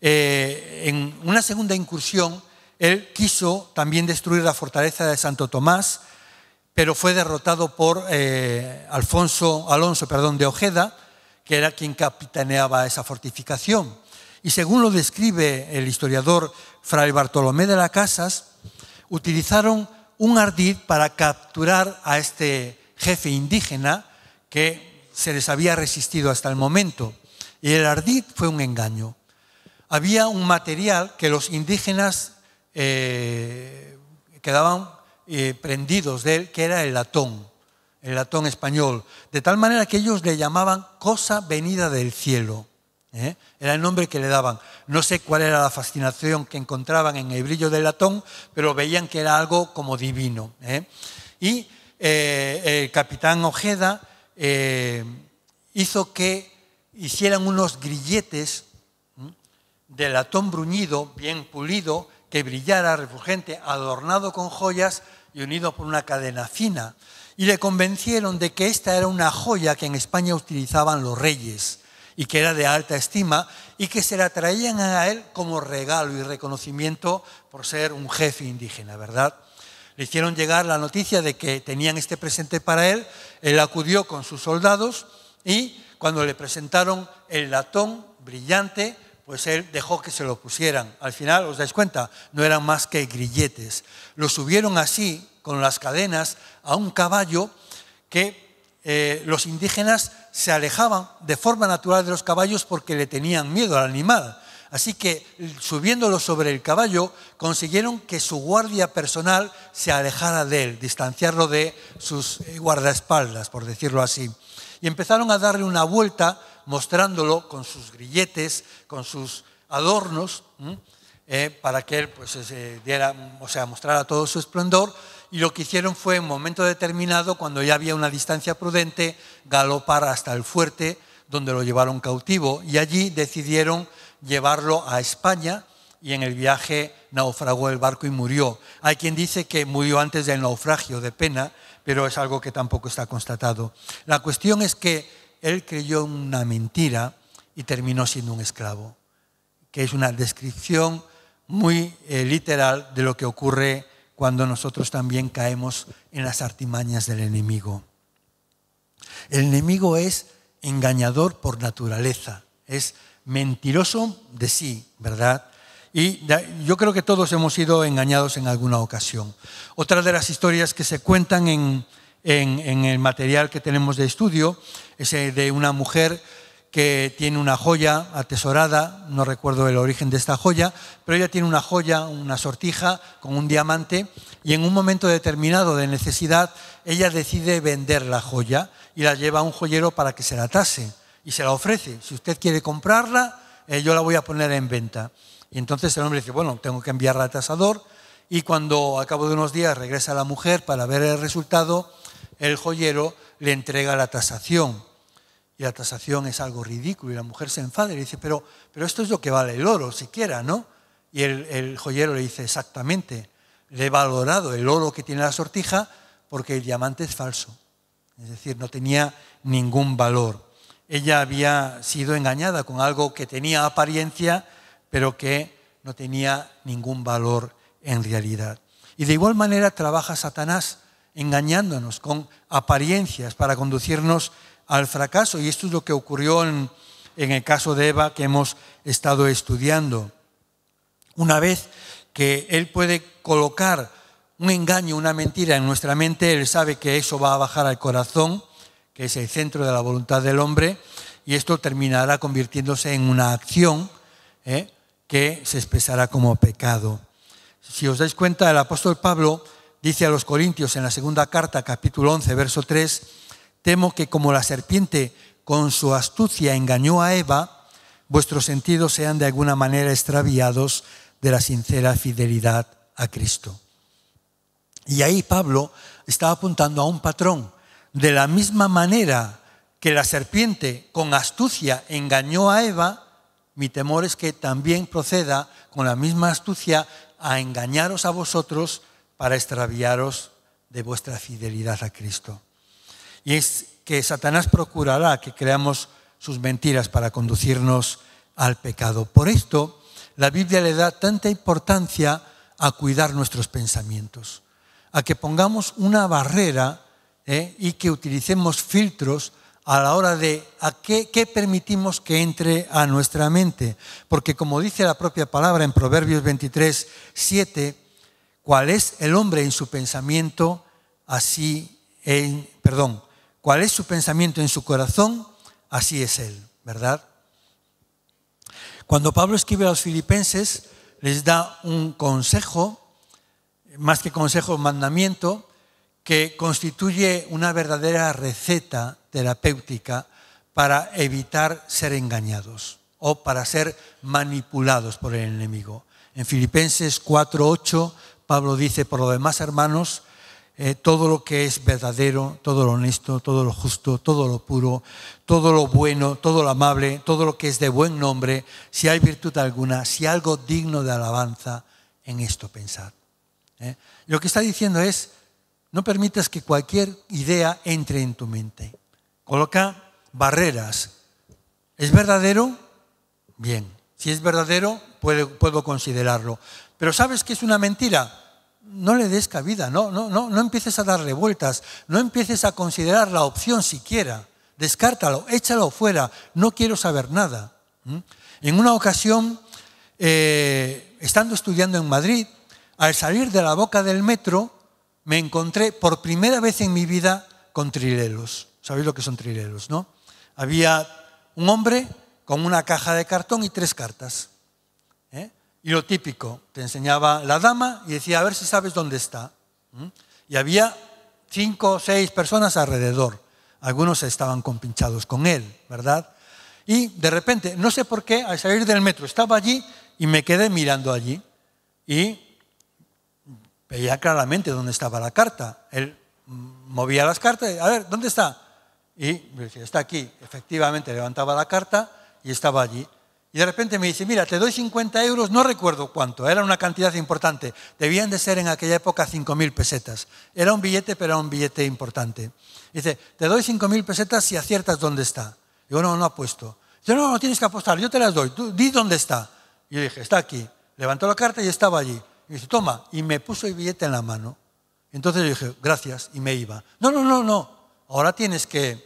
Speaker 1: Eh, en una segunda incursión, él quiso también destruir la fortaleza de Santo Tomás, pero fue derrotado por eh, Alfonso, Alonso perdón, de Ojeda, que era quien capitaneaba esa fortificación. Y según lo describe el historiador Fray Bartolomé de las Casas, utilizaron un ardid para capturar a este jefe indígena que se les había resistido hasta el momento. Y el ardid fue un engaño. Había un material que los indígenas eh, quedaban eh, prendidos de él, que era el latón, el latón español. De tal manera que ellos le llamaban cosa venida del cielo. ¿eh? Era el nombre que le daban. No sé cuál era la fascinación que encontraban en el brillo del latón, pero veían que era algo como divino. ¿eh? Y eh, el capitán Ojeda hizo que hicieran unos grilletes de latón bruñido, bien pulido, que brillara refugente, adornado con joyas y unido por una cadena fina. Y le convencieron de que esta era una joya que en España utilizaban los reyes y que era de alta estima y que se la traían a él como regalo y reconocimiento por ser un jefe indígena, ¿verdad? Le hicieron llegar la noticia de que tenían este presente para él, él acudió con sus soldados y cuando le presentaron el latón brillante, pues él dejó que se lo pusieran. Al final, os dais cuenta, no eran más que grilletes. Lo subieron así, con las cadenas, a un caballo que eh, los indígenas se alejaban de forma natural de los caballos porque le tenían miedo al animal. Así que subiéndolo sobre el caballo, consiguieron que su guardia personal se alejara de él, distanciarlo de sus eh, guardaespaldas, por decirlo así. Y empezaron a darle una vuelta mostrándolo con sus grilletes, con sus adornos, eh, para que él pues, eh, diera, o sea, mostrara todo su esplendor y lo que hicieron fue en un momento determinado, cuando ya había una distancia prudente, galopar hasta el fuerte donde lo llevaron cautivo y allí decidieron llevarlo a España y en el viaje naufragó el barco y murió. Hay quien dice que murió antes del naufragio de pena, pero es algo que tampoco está constatado. La cuestión es que él creyó una mentira y terminó siendo un esclavo, que es una descripción muy eh, literal de lo que ocurre cuando nosotros también caemos en las artimañas del enemigo. El enemigo es engañador por naturaleza, es mentiroso de sí, ¿verdad? Y yo creo que todos hemos sido engañados en alguna ocasión. Otra de las historias que se cuentan en, el material que tenemos de estudio es eh, de una mujer que tiene una joya atesorada, no recuerdo el origen de esta joya, pero ella tiene una joya, una sortija con un diamante y en un momento determinado de necesidad ella decide vender la joya y la lleva a un joyero para que se la tase y se la ofrece. Si usted quiere comprarla, eh, yo la voy a poner en venta. Y entonces el hombre dice, bueno, tengo que enviarla al tasador y cuando a cabo de unos días regresa la mujer para ver el resultado, el joyero le entrega la tasación la tasación es algo ridículo. Y la mujer se enfada y le dice, pero, pero esto es lo que vale el oro, siquiera, ¿no? Y el, el joyero le dice, exactamente, le he valorado el oro que tiene la sortija porque el diamante es falso. Es decir, no tenía ningún valor. Ella había sido engañada con algo que tenía apariencia, pero que no tenía ningún valor en realidad. Y de igual manera trabaja Satanás engañándonos con apariencias para conducirnos al fracaso. Y esto es lo que ocurrió en, el caso de Eva que hemos estado estudiando. Una vez que Él puede colocar un engaño, una mentira en nuestra mente, Él sabe que eso va a bajar al corazón, que es el centro de la voluntad del hombre, y esto terminará convirtiéndose en una acción ¿eh? que se expresará como pecado. Si os dais cuenta, el apóstol Pablo dice a los Corintios en la segunda carta, capítulo 11, verso 3, Temo que como la serpiente con su astucia engañó a Eva, vuestros sentidos sean de alguna manera extraviados de la sincera fidelidad a Cristo. Y ahí Pablo está apuntando a un patrón. De la misma manera que la serpiente con astucia engañó a Eva, mi temor es que también proceda con la misma astucia a engañaros a vosotros para extraviaros de vuestra fidelidad a Cristo y es que Satanás procurará que creamos sus mentiras para conducirnos al pecado. Por esto, la Biblia le da tanta importancia a cuidar nuestros pensamientos, a que pongamos una barrera ¿eh? y que utilicemos filtros a la hora de a qué, qué, permitimos que entre a nuestra mente. Porque como dice la propia palabra en Proverbios 23, 7, cuál es el hombre en su pensamiento, así en, perdón, cuál es su pensamiento en su corazón, así es Él, ¿verdad? Cuando Pablo escribe a los filipenses, les da un consejo, más que consejo, mandamiento, que constituye una verdadera receta terapéutica para evitar ser engañados o para ser manipulados por el enemigo. En Filipenses 4:8, Pablo dice, por lo demás, hermanos, eh, todo lo que es verdadero, todo lo honesto, todo lo justo, todo lo puro, todo lo bueno, todo lo amable, todo lo que es de buen nombre, si hay virtud alguna, si algo digno de alabanza, en esto pensar. ¿eh? Lo que está diciendo es, no permitas que cualquier idea entre en tu mente. Coloca barreras. ¿Es verdadero? Bien. Si es verdadero, puedo, puedo considerarlo. Pero ¿sabes que es una mentira? no le des cabida, no, no, no, no empieces a darle vueltas, no empieces a considerar la opción siquiera, descártalo, échalo fuera, no quiero saber nada. En una ocasión, eh, estando estudiando en Madrid, al salir de la boca del metro, me encontré por primera vez en mi vida con trileros. ¿Sabéis lo que son trileros, no? Había un hombre con una caja de cartón y tres cartas. Y lo típico, te enseñaba la dama y decía, a ver si sabes dónde está. ¿Mm? Y había cinco o seis personas alrededor. Algunos estaban compinchados con él, ¿verdad? Y de repente, no sé por qué, al salir del metro estaba allí y me quedé mirando allí y veía claramente dónde estaba la carta. Él movía las cartas, a ver, ¿dónde está? Y decía, está aquí. Efectivamente, levantaba la carta y estaba allí. Y de repente me dice, mira, te doy 50 euros, no recuerdo cuánto, era una cantidad importante. Debían de ser en aquella época 5.000 pesetas. Era un billete, pero era un billete importante. Dice, te doy 5.000 pesetas si aciertas dónde está. Yo no, no apuesto. Yo no, no tienes que apostar, yo te las doy, tú di dónde está. Y yo dije, está aquí. Levantó la carta y estaba allí. Y dice, toma, y me puso el billete en la mano. Entonces yo dije, gracias, y me iba. No, no, no, no, ahora tienes que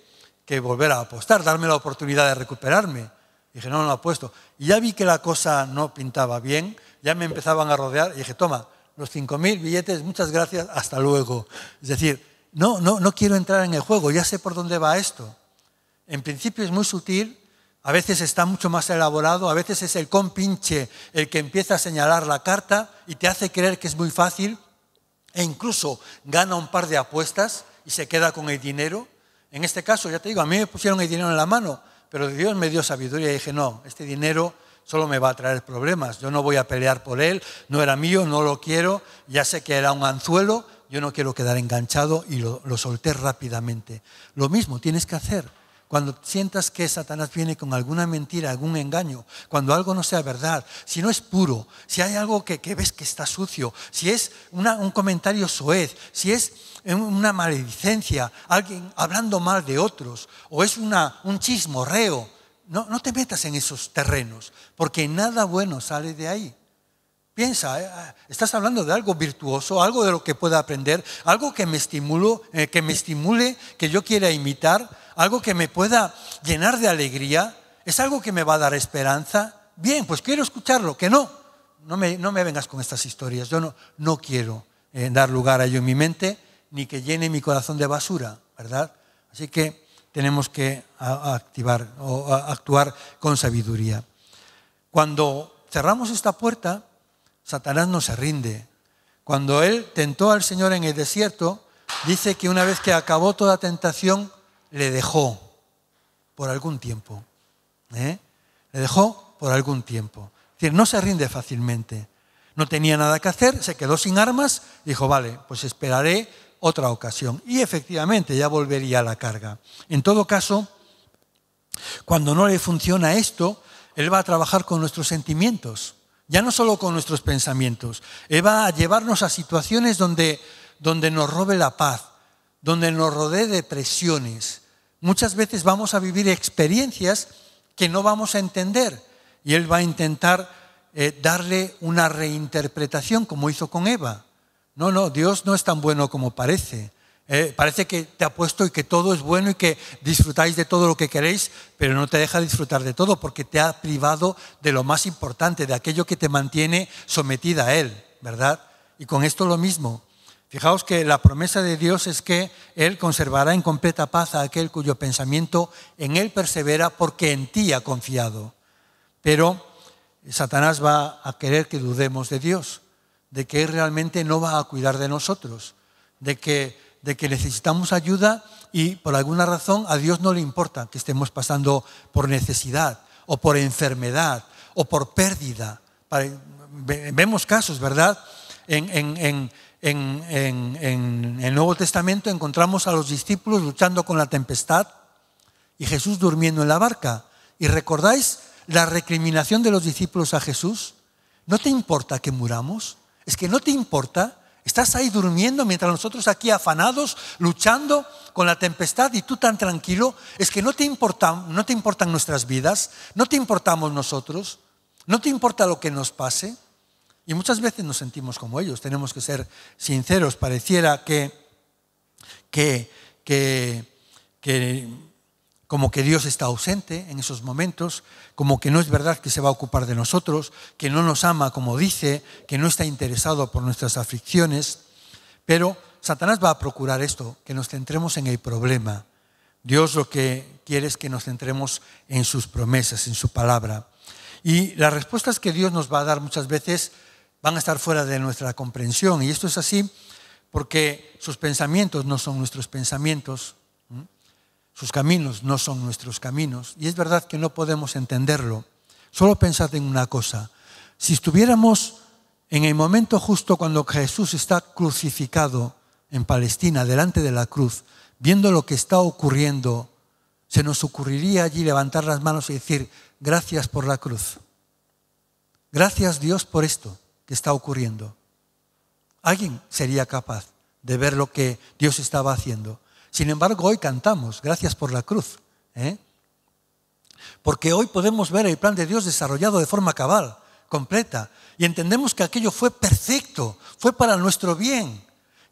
Speaker 1: volver a apostar, darme la oportunidad de recuperarme dije, no, no lo apuesto. Y ya vi que la cosa no pintaba bien, ya me empezaban a rodear y dije, toma, los 5.000 billetes, muchas gracias, hasta luego. Es decir, no, no, no quiero entrar en el juego, ya sé por dónde va esto. En principio es muy sutil, a veces está mucho más elaborado, a veces es el compinche el que empieza a señalar la carta y te hace creer que es muy fácil e incluso gana un par de apuestas y se queda con el dinero. En este caso, ya te digo, a mí me pusieron el dinero en la mano, pero Dios me dio sabiduría y dije, no, este dinero solo me va a traer problemas, yo no voy a pelear por él, no era mío, no lo quiero, ya sé que era un anzuelo, yo no quiero quedar enganchado y lo, lo solté rápidamente. Lo mismo tienes que hacer cuando sientas que Satanás viene con alguna mentira, algún engaño, cuando algo no sea verdad, si no es puro, si hay algo que, que ves que está sucio, si es un comentario soez, si es una maledicencia, alguien hablando mal de otros, o es una, un chismorreo, no, no te metas en esos terrenos, porque nada bueno sale de ahí. Piensa, eh, ah, estás hablando de algo virtuoso, algo de lo que pueda aprender, algo que me, eh, que me estimule, que yo quiera imitar algo que me pueda llenar de alegría, es algo que me va a dar esperanza. Bien, pues quiero escucharlo, que no, no me, no me vengas con estas historias, yo no, no quiero eh, dar lugar a ello en mi mente, ni que llene mi corazón de basura, ¿verdad? Así que tenemos que activar o actuar con sabiduría. Cuando cerramos esta puerta, Satanás no se rinde. Cuando él tentó al Señor en el desierto, dice que una vez que acabó toda tentación, le dejó por algún tiempo. ¿eh? Le dejó por algún tiempo. Es decir, no se rinde fácilmente. No tenía nada que hacer, se quedó sin armas, dijo, vale, pues esperaré otra ocasión. Y efectivamente ya volvería a la carga. En todo caso, cuando no le funciona esto, él va a trabajar con nuestros sentimientos, ya no solo con nuestros pensamientos. Él va a llevarnos a situaciones donde nos robe la paz, donde nos rodee de presiones, muchas veces vamos a vivir experiencias que no vamos a entender. Y Él va a intentar eh, darle una reinterpretación, como hizo con Eva. No, no, Dios no es tan bueno como parece. Eh, parece que te ha puesto y que todo es bueno y que disfrutáis de todo lo que queréis, pero no te deja disfrutar de todo porque te ha privado de lo más importante, de aquello que te mantiene sometida a Él, ¿verdad? Y con esto lo mismo. Fijaos que la promesa de Dios es que Él conservará en completa paz a aquel cuyo pensamiento en Él persevera porque en ti ha confiado. Pero Satanás va a querer que dudemos de Dios, de que Él realmente no va a cuidar de nosotros, de que, de que necesitamos ayuda y por alguna razón a Dios no le importa que estemos pasando por necesidad o por enfermedad o por pérdida. Vemos casos, ¿verdad? en, el Nuevo Testamento encontramos a los discípulos luchando con la tempestad y Jesús durmiendo en la barca. ¿Y recordáis la recriminación de los discípulos a Jesús? ¿No te importa que muramos? Es que no te importa. Estás ahí durmiendo mientras nosotros aquí afanados, luchando con la tempestad y tú tan tranquilo. Es que no te, importan, no te importan nuestras vidas, no te importamos nosotros, no te importa lo que nos pase. Y muchas veces nos sentimos como ellos, tenemos que ser sinceros. Pareciera que, como que Dios está ausente en esos momentos, como que no es verdad que se va a ocupar de nosotros, que no nos ama como dice, que no está interesado por nuestras aflicciones. Pero Satanás va a procurar esto, que nos centremos en el problema. Dios lo que quiere es que nos centremos en sus promesas, en su palabra. Y las respuestas que Dios nos va a dar muchas veces van a estar fuera de nuestra comprensión. Y esto es así porque sus pensamientos no son nuestros pensamientos, sus caminos no son nuestros caminos. Y es verdad que no podemos entenderlo. Solo pensad en una cosa. Si estuviéramos en el momento justo cuando Jesús está crucificado en Palestina, delante de la cruz, viendo lo que está ocurriendo, se nos ocurriría allí levantar las manos y decir, gracias por la cruz. Gracias Dios por esto que está ocurriendo. Alguien sería capaz de ver lo que Dios estaba haciendo. Sin embargo, hoy cantamos, gracias por la cruz, ¿eh? porque hoy podemos ver el plan de Dios desarrollado de forma cabal, completa, y entendemos que aquello fue perfecto, fue para nuestro bien,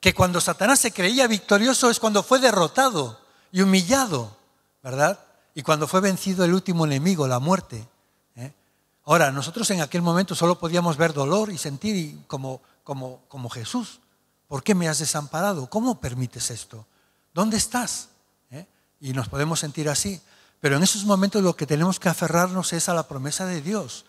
Speaker 1: que cuando Satanás se creía victorioso es cuando fue derrotado y humillado, ¿verdad? Y cuando fue vencido el último enemigo, la muerte. Ahora, nosotros en aquel momento solo podíamos ver dolor y sentir como, como, como Jesús. ¿Por qué me has desamparado? ¿Cómo permites esto? ¿Dónde estás? ¿Eh? Y nos podemos sentir así. Pero en esos momentos lo que tenemos que aferrarnos es a la promesa de Dios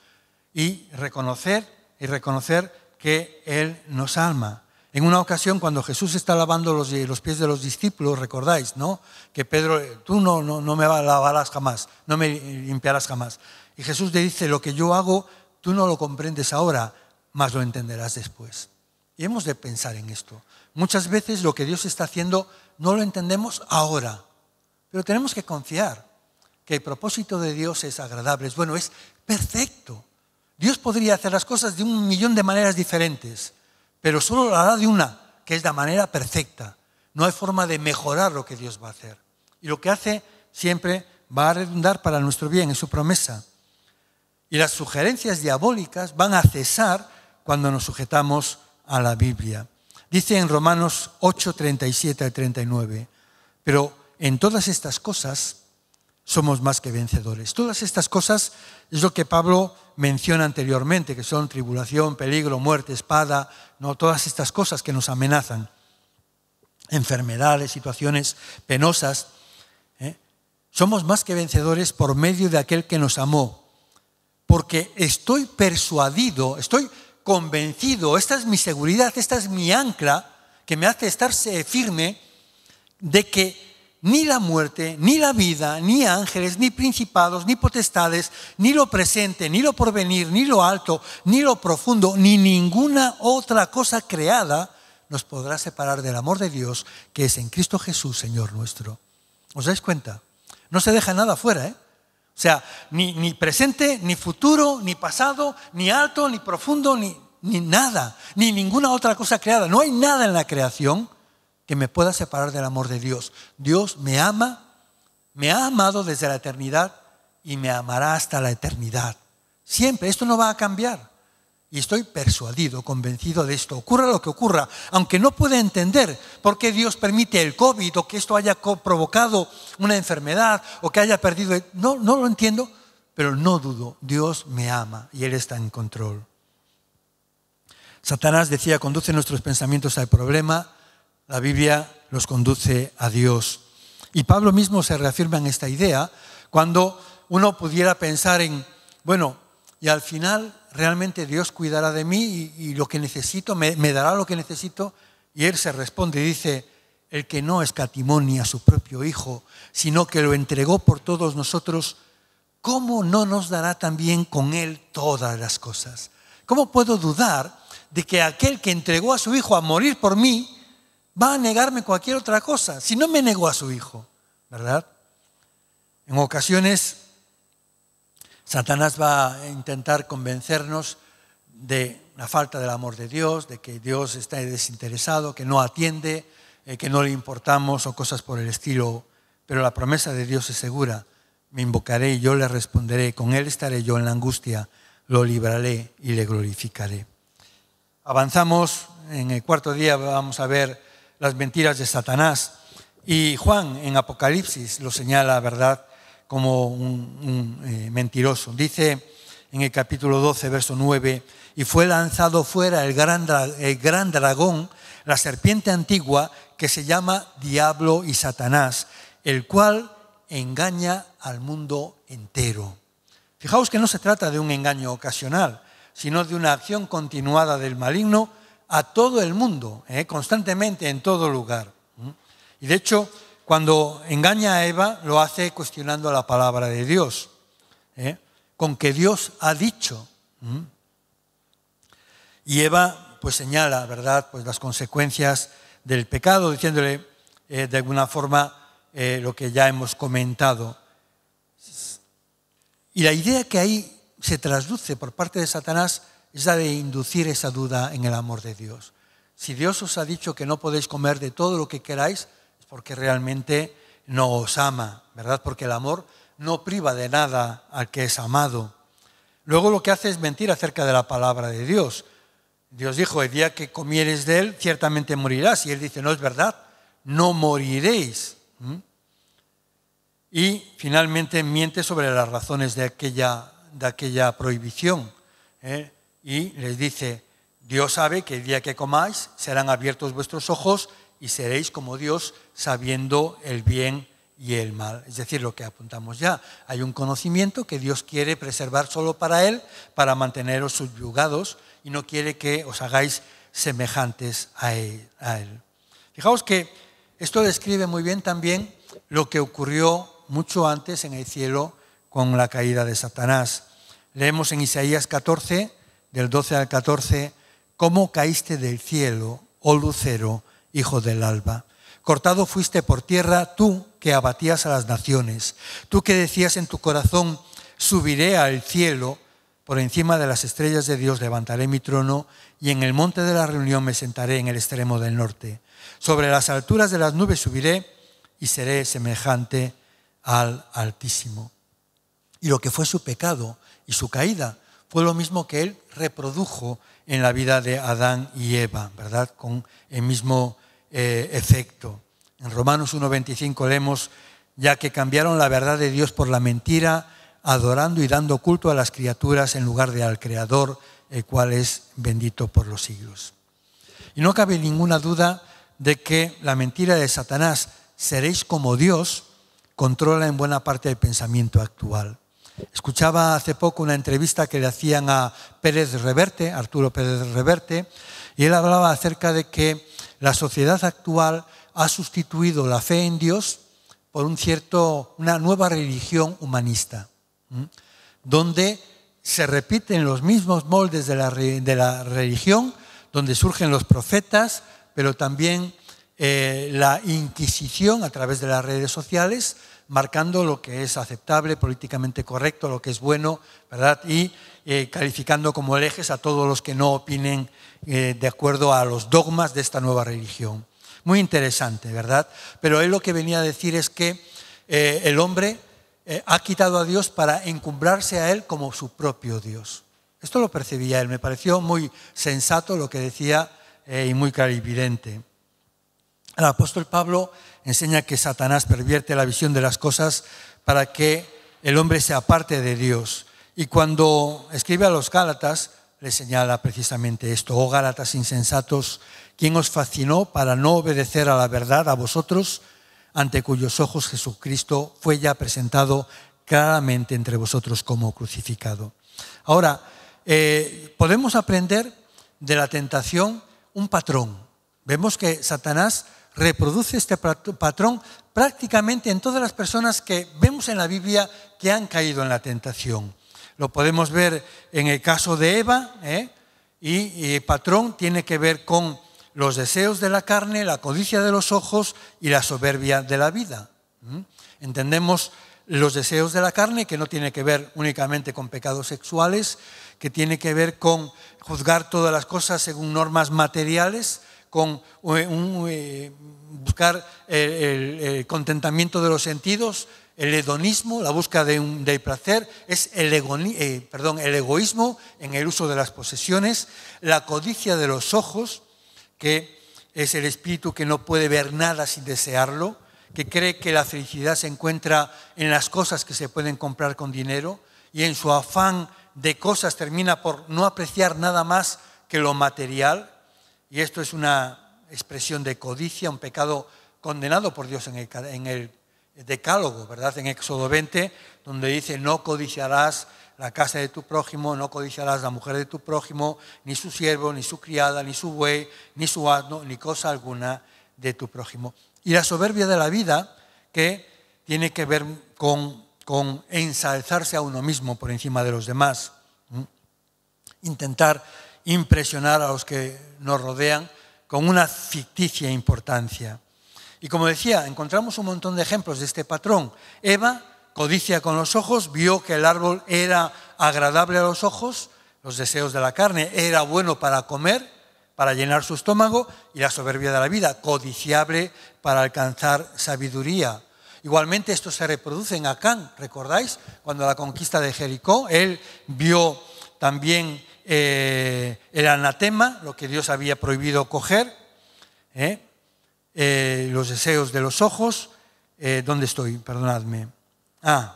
Speaker 1: y reconocer y reconocer que Él nos alma. En una ocasión, cuando Jesús está lavando los, pies de los discípulos, recordáis, ¿no? Que Pedro, tú no, no, no me lavarás jamás, no me limpiarás jamás. Y Jesús le dice, lo que yo hago, tú no lo comprendes ahora, más lo entenderás después. Y hemos de pensar en esto. Muchas veces lo que Dios está haciendo no lo entendemos ahora, pero tenemos que confiar que el propósito de Dios es agradable, es bueno, es perfecto. Dios podría hacer las cosas de un millón de maneras diferentes, pero solo lo hará de una, que es la manera perfecta. No hay forma de mejorar lo que Dios va a hacer. Y lo que hace siempre va a redundar para nuestro bien, en su promesa y las sugerencias diabólicas van a cesar cuando nos sujetamos a la Biblia. Dice en Romanos 8, 37 al 39, pero en todas estas cosas somos más que vencedores. Todas estas cosas es lo que Pablo menciona anteriormente, que son tribulación, peligro, muerte, espada, no todas estas cosas que nos amenazan, enfermedades, situaciones penosas. ¿eh? Somos más que vencedores por medio de aquel que nos amó porque estoy persuadido, estoy convencido, esta es mi seguridad, esta es mi ancla que me hace estar eh, firme de que ni la muerte, ni la vida, ni ángeles, ni principados, ni potestades, ni lo presente, ni lo porvenir, ni lo alto, ni lo profundo, ni ninguna otra cosa creada nos podrá separar del amor de Dios que es en Cristo Jesús, Señor nuestro. ¿Os dais cuenta? No se deja nada fuera, ¿eh? O sea, ni, ni presente, ni futuro, ni pasado, ni alto, ni profundo, ni nada, ni ninguna otra cosa creada. No hay nada en la creación que me pueda separar del amor de Dios. Dios me ama, me ha amado desde la eternidad y me amará hasta la eternidad. Siempre, esto no va a cambiar. Y estoy persuadido, convencido de esto. Ocurra lo que ocurra, aunque no pueda entender por qué Dios permite el COVID o que esto haya provocado una enfermedad o que haya perdido... No, no lo entiendo, pero no dudo. Dios me ama y Él está en control. Satanás decía, conduce nuestros pensamientos al problema. La Biblia los conduce a Dios. Y Pablo mismo se reafirma en esta idea cuando uno pudiera pensar en, bueno, y al final realmente Dios cuidará de mí y, lo que necesito, me, me, dará lo que necesito. Y él se responde y dice, el que no ni a su propio Hijo, sino que lo entregó por todos nosotros, ¿cómo no nos dará también con él todas las cosas? ¿Cómo puedo dudar de que aquel que entregó a su Hijo a morir por mí, va a negarme cualquier otra cosa, si no me negó a su Hijo, ¿verdad? En ocasiones Satanás va a intentar convencernos de la falta del amor de Dios, de que Dios está desinteresado, que no atiende, eh, que no le importamos o cosas por el estilo. Pero la promesa de Dios es segura. Me invocaré y yo le responderé. Con él estaré yo en la angustia. Lo libraré y le glorificaré. Avanzamos. En el cuarto día vamos a ver las mentiras de Satanás. Y Juan en Apocalipsis lo señala, ¿verdad? como un, eh, mentiroso. Dice en el capítulo 12, verso 9, y fue lanzado fuera el gran, gran dragón, la serpiente antigua, que se llama Diablo y Satanás, el cual engaña al mundo entero. Fijaos que no se trata de un engaño ocasional, sino de una acción continuada del maligno a todo el mundo, eh, constantemente en todo lugar. Y de hecho, cuando engaña a Eva, lo hace cuestionando la palabra de Dios, ¿eh? con que Dios ha dicho. Y Eva pues señala, ¿verdad?, pues las consecuencias del pecado, diciéndole eh, de alguna forma eh, lo que ya hemos comentado. Y la idea que ahí se traduce por parte de Satanás es la de inducir esa duda en el amor de Dios. Si Dios os ha dicho que no podéis comer de todo lo que queráis, porque realmente no os ama, ¿verdad? Porque el amor no priva de nada al que es amado. Luego lo que hace es mentir acerca de la palabra de Dios. Dios dijo, el día que comieres de él, ciertamente morirás. Y él dice, no es verdad, no moriréis. ¿Mm? Y finalmente miente sobre las razones de aquella, de aquella prohibición. ¿eh? Y les dice, Dios sabe que el día que comáis serán abiertos vuestros ojos y seréis como Dios sabiendo el bien y el mal. Es decir, lo que apuntamos ya. Hay un conocimiento que Dios quiere preservar solo para Él, para manteneros subyugados y no quiere que os hagáis semejantes a Él. Fijaos que esto describe muy bien también lo que ocurrió mucho antes en el cielo con la caída de Satanás. Leemos en Isaías 14, del 12 al 14, ¿cómo caíste del cielo, oh lucero? hijo del alba. Cortado fuiste por tierra tú que abatías a las naciones, tú que decías en tu corazón, subiré al cielo, por encima de las estrellas de Dios levantaré mi trono y en el monte de la reunión me sentaré en el extremo del norte. Sobre las alturas de las nubes subiré y seré semejante al Altísimo. Y lo que fue su pecado y su caída fue lo mismo que él reprodujo en la vida de Adán y Eva, ¿verdad? Con el mismo eh, efecto. En Romanos 1.25 leemos, ya que cambiaron la verdad de Dios por la mentira, adorando y dando culto a las criaturas en lugar de al Creador, el cual es bendito por los siglos. Y no cabe ninguna duda de que la mentira de Satanás, seréis como Dios, controla en buena parte el pensamiento actual. Escuchaba hace poco una entrevista que le hacían a Pérez Reverte, Arturo Pérez Reverte, y él hablaba acerca de que la sociedad actual ha sustituido la fe en Dios por un cierto, una nueva religión humanista, donde se repiten los mismos moldes de la, religión, donde surgen los profetas, pero también eh, la Inquisición a través de las redes sociales, marcando lo que es aceptable, políticamente correcto, lo que es bueno, ¿verdad? Y eh, calificando como herejes a todos los que no opinen eh, de acuerdo a los dogmas de esta nueva religión. Muy interesante, ¿verdad? Pero él lo que venía a decir es que eh, el hombre ha quitado a Dios para encumbrarse a él como su propio Dios. Esto lo percibía él, me pareció muy sensato lo que decía y muy clarividente. El apóstol Pablo enseña que Satanás pervierte la visión de las cosas para que el hombre se aparte de Dios. Y cuando escribe a los Gálatas, le señala precisamente esto, oh Gálatas insensatos, ¿quién os fascinó para no obedecer a la verdad a vosotros, ante cuyos ojos Jesucristo fue ya presentado claramente entre vosotros como crucificado? Ahora, eh, podemos aprender de la tentación un patrón. Vemos que Satanás reproduce este patrón prácticamente en todas las personas que vemos en la Biblia que han caído en la tentación. Lo podemos ver en el caso de Eva, ¿eh? y, el patrón tiene que ver con los deseos de la carne, la codicia de los ojos y la soberbia de la vida. Entendemos los deseos de la carne, que no tiene que ver únicamente con pecados sexuales, que tiene que ver con juzgar todas las cosas según normas materiales, con eh, eh, buscar el, contentamiento de los sentidos, el hedonismo, la búsqueda de del placer, es eh, el egoísmo en el uso de las posesiones, la codicia de los ojos, que es el espíritu que no puede ver nada sin desearlo, que cree que la felicidad se encuentra en las cosas que se pueden comprar con dinero y en su afán de cosas termina por no apreciar nada más que lo material, y esto es una expresión de codicia, un pecado condenado por Dios en el, decálogo, ¿verdad? En Éxodo 20, donde dice, no codiciarás la casa de tu prójimo, no codiciarás la mujer de tu prójimo, ni su siervo, ni su criada, ni su buey, ni su asno, ni cosa alguna de tu prójimo. Y la soberbia de la vida, que tiene que ver con ensalzarse a uno mismo por encima de los demás, intentar impresionar a los que nos rodean con una ficticia importancia. Y como decía, encontramos un montón de ejemplos de este patrón. Eva codicia con los ojos, vio que el árbol era agradable a los ojos, los deseos de la carne, era bueno para comer, para llenar su estómago, y la soberbia de la vida, codiciable para alcanzar sabiduría. Igualmente esto se reproduce en Acán, ¿recordáis? Cuando la conquista de Jericó, él vio también eh, el anatema, lo que Dios había prohibido coger, ¿eh? Eh, los deseos de los ojos, ¿dónde estoy? Perdonadme. Ah,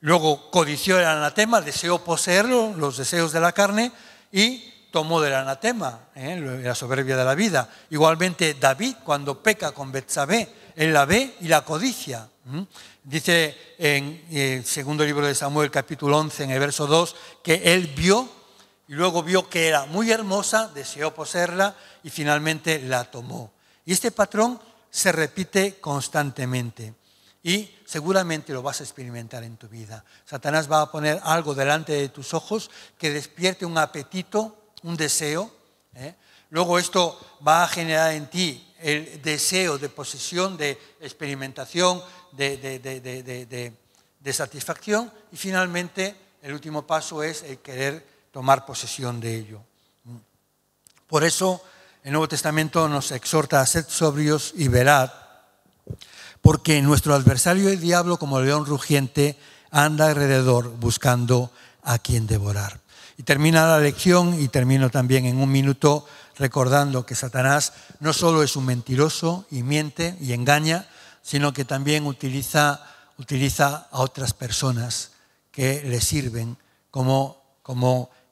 Speaker 1: luego codició el anatema, deseó poseerlo, los deseos de la carne, y tomó del anatema, la soberbia de la vida. Igualmente David, cuando peca con Betsabé, él la ve y la codicia. Dice en el segundo libro de Samuel, capítulo 11, en el verso 2, que él vio y luego vio que era muy hermosa, deseó poseerla y finalmente la tomó. Y este patrón se repite constantemente y seguramente lo vas a experimentar en tu vida. Satanás va a poner algo delante de tus ojos que despierte un apetito, un deseo. ¿eh? Luego esto va a generar en ti el deseo de posesión, de experimentación, de, satisfacción y finalmente el último paso es el querer tomar posesión de ello. Por eso el Nuevo Testamento nos exhorta a ser sobrios y verad porque nuestro adversario el diablo como león rugiente anda alrededor buscando a quien devorar. Y termina la lección y termino también en un minuto recordando que Satanás no solo es un mentiroso y miente y engaña, sino que también utiliza, a otras personas que le sirven como,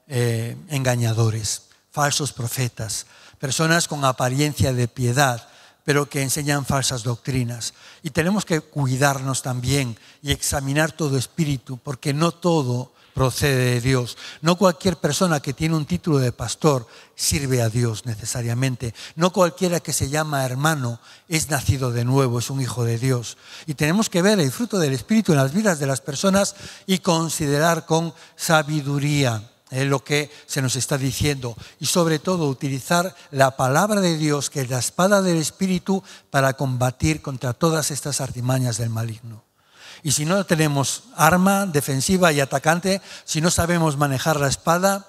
Speaker 1: eh, engañadores, falsos profetas, personas con apariencia de piedad, pero que enseñan falsas doctrinas. Y tenemos que cuidarnos también y examinar todo espíritu, porque no todo procede de Dios. No cualquier persona que tiene un título de pastor sirve a Dios necesariamente. No cualquiera que se llama hermano es nacido de nuevo, es un hijo de Dios. Y tenemos que ver el fruto del Espíritu en las vidas de las personas y considerar con sabiduría eh, lo que se nos está diciendo. Y sobre todo utilizar la palabra de Dios, que es la espada del Espíritu, para combatir contra todas estas artimañas del maligno. Y si no tenemos arma defensiva y atacante, si no sabemos manejar la espada,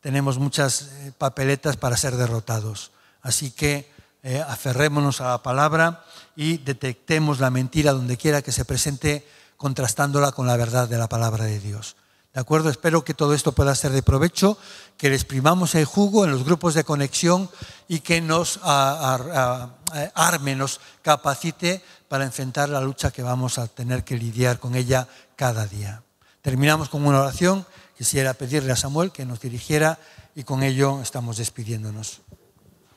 Speaker 1: tenemos muchas eh, papeletas para ser derrotados. Así que eh, aferrémonos a la palabra y detectemos la mentira donde quiera que se presente, contrastándola con la verdad de la palabra de Dios. ¿De acuerdo? Espero que todo esto pueda ser de provecho, que les primamos el jugo en los grupos de conexión y que nos arme, nos capacite para enfrentar la lucha que vamos a tener que lidiar con ella cada día. Terminamos con una oración. Quisiera pedirle a Samuel que nos dirigiera y con ello estamos despidiéndonos.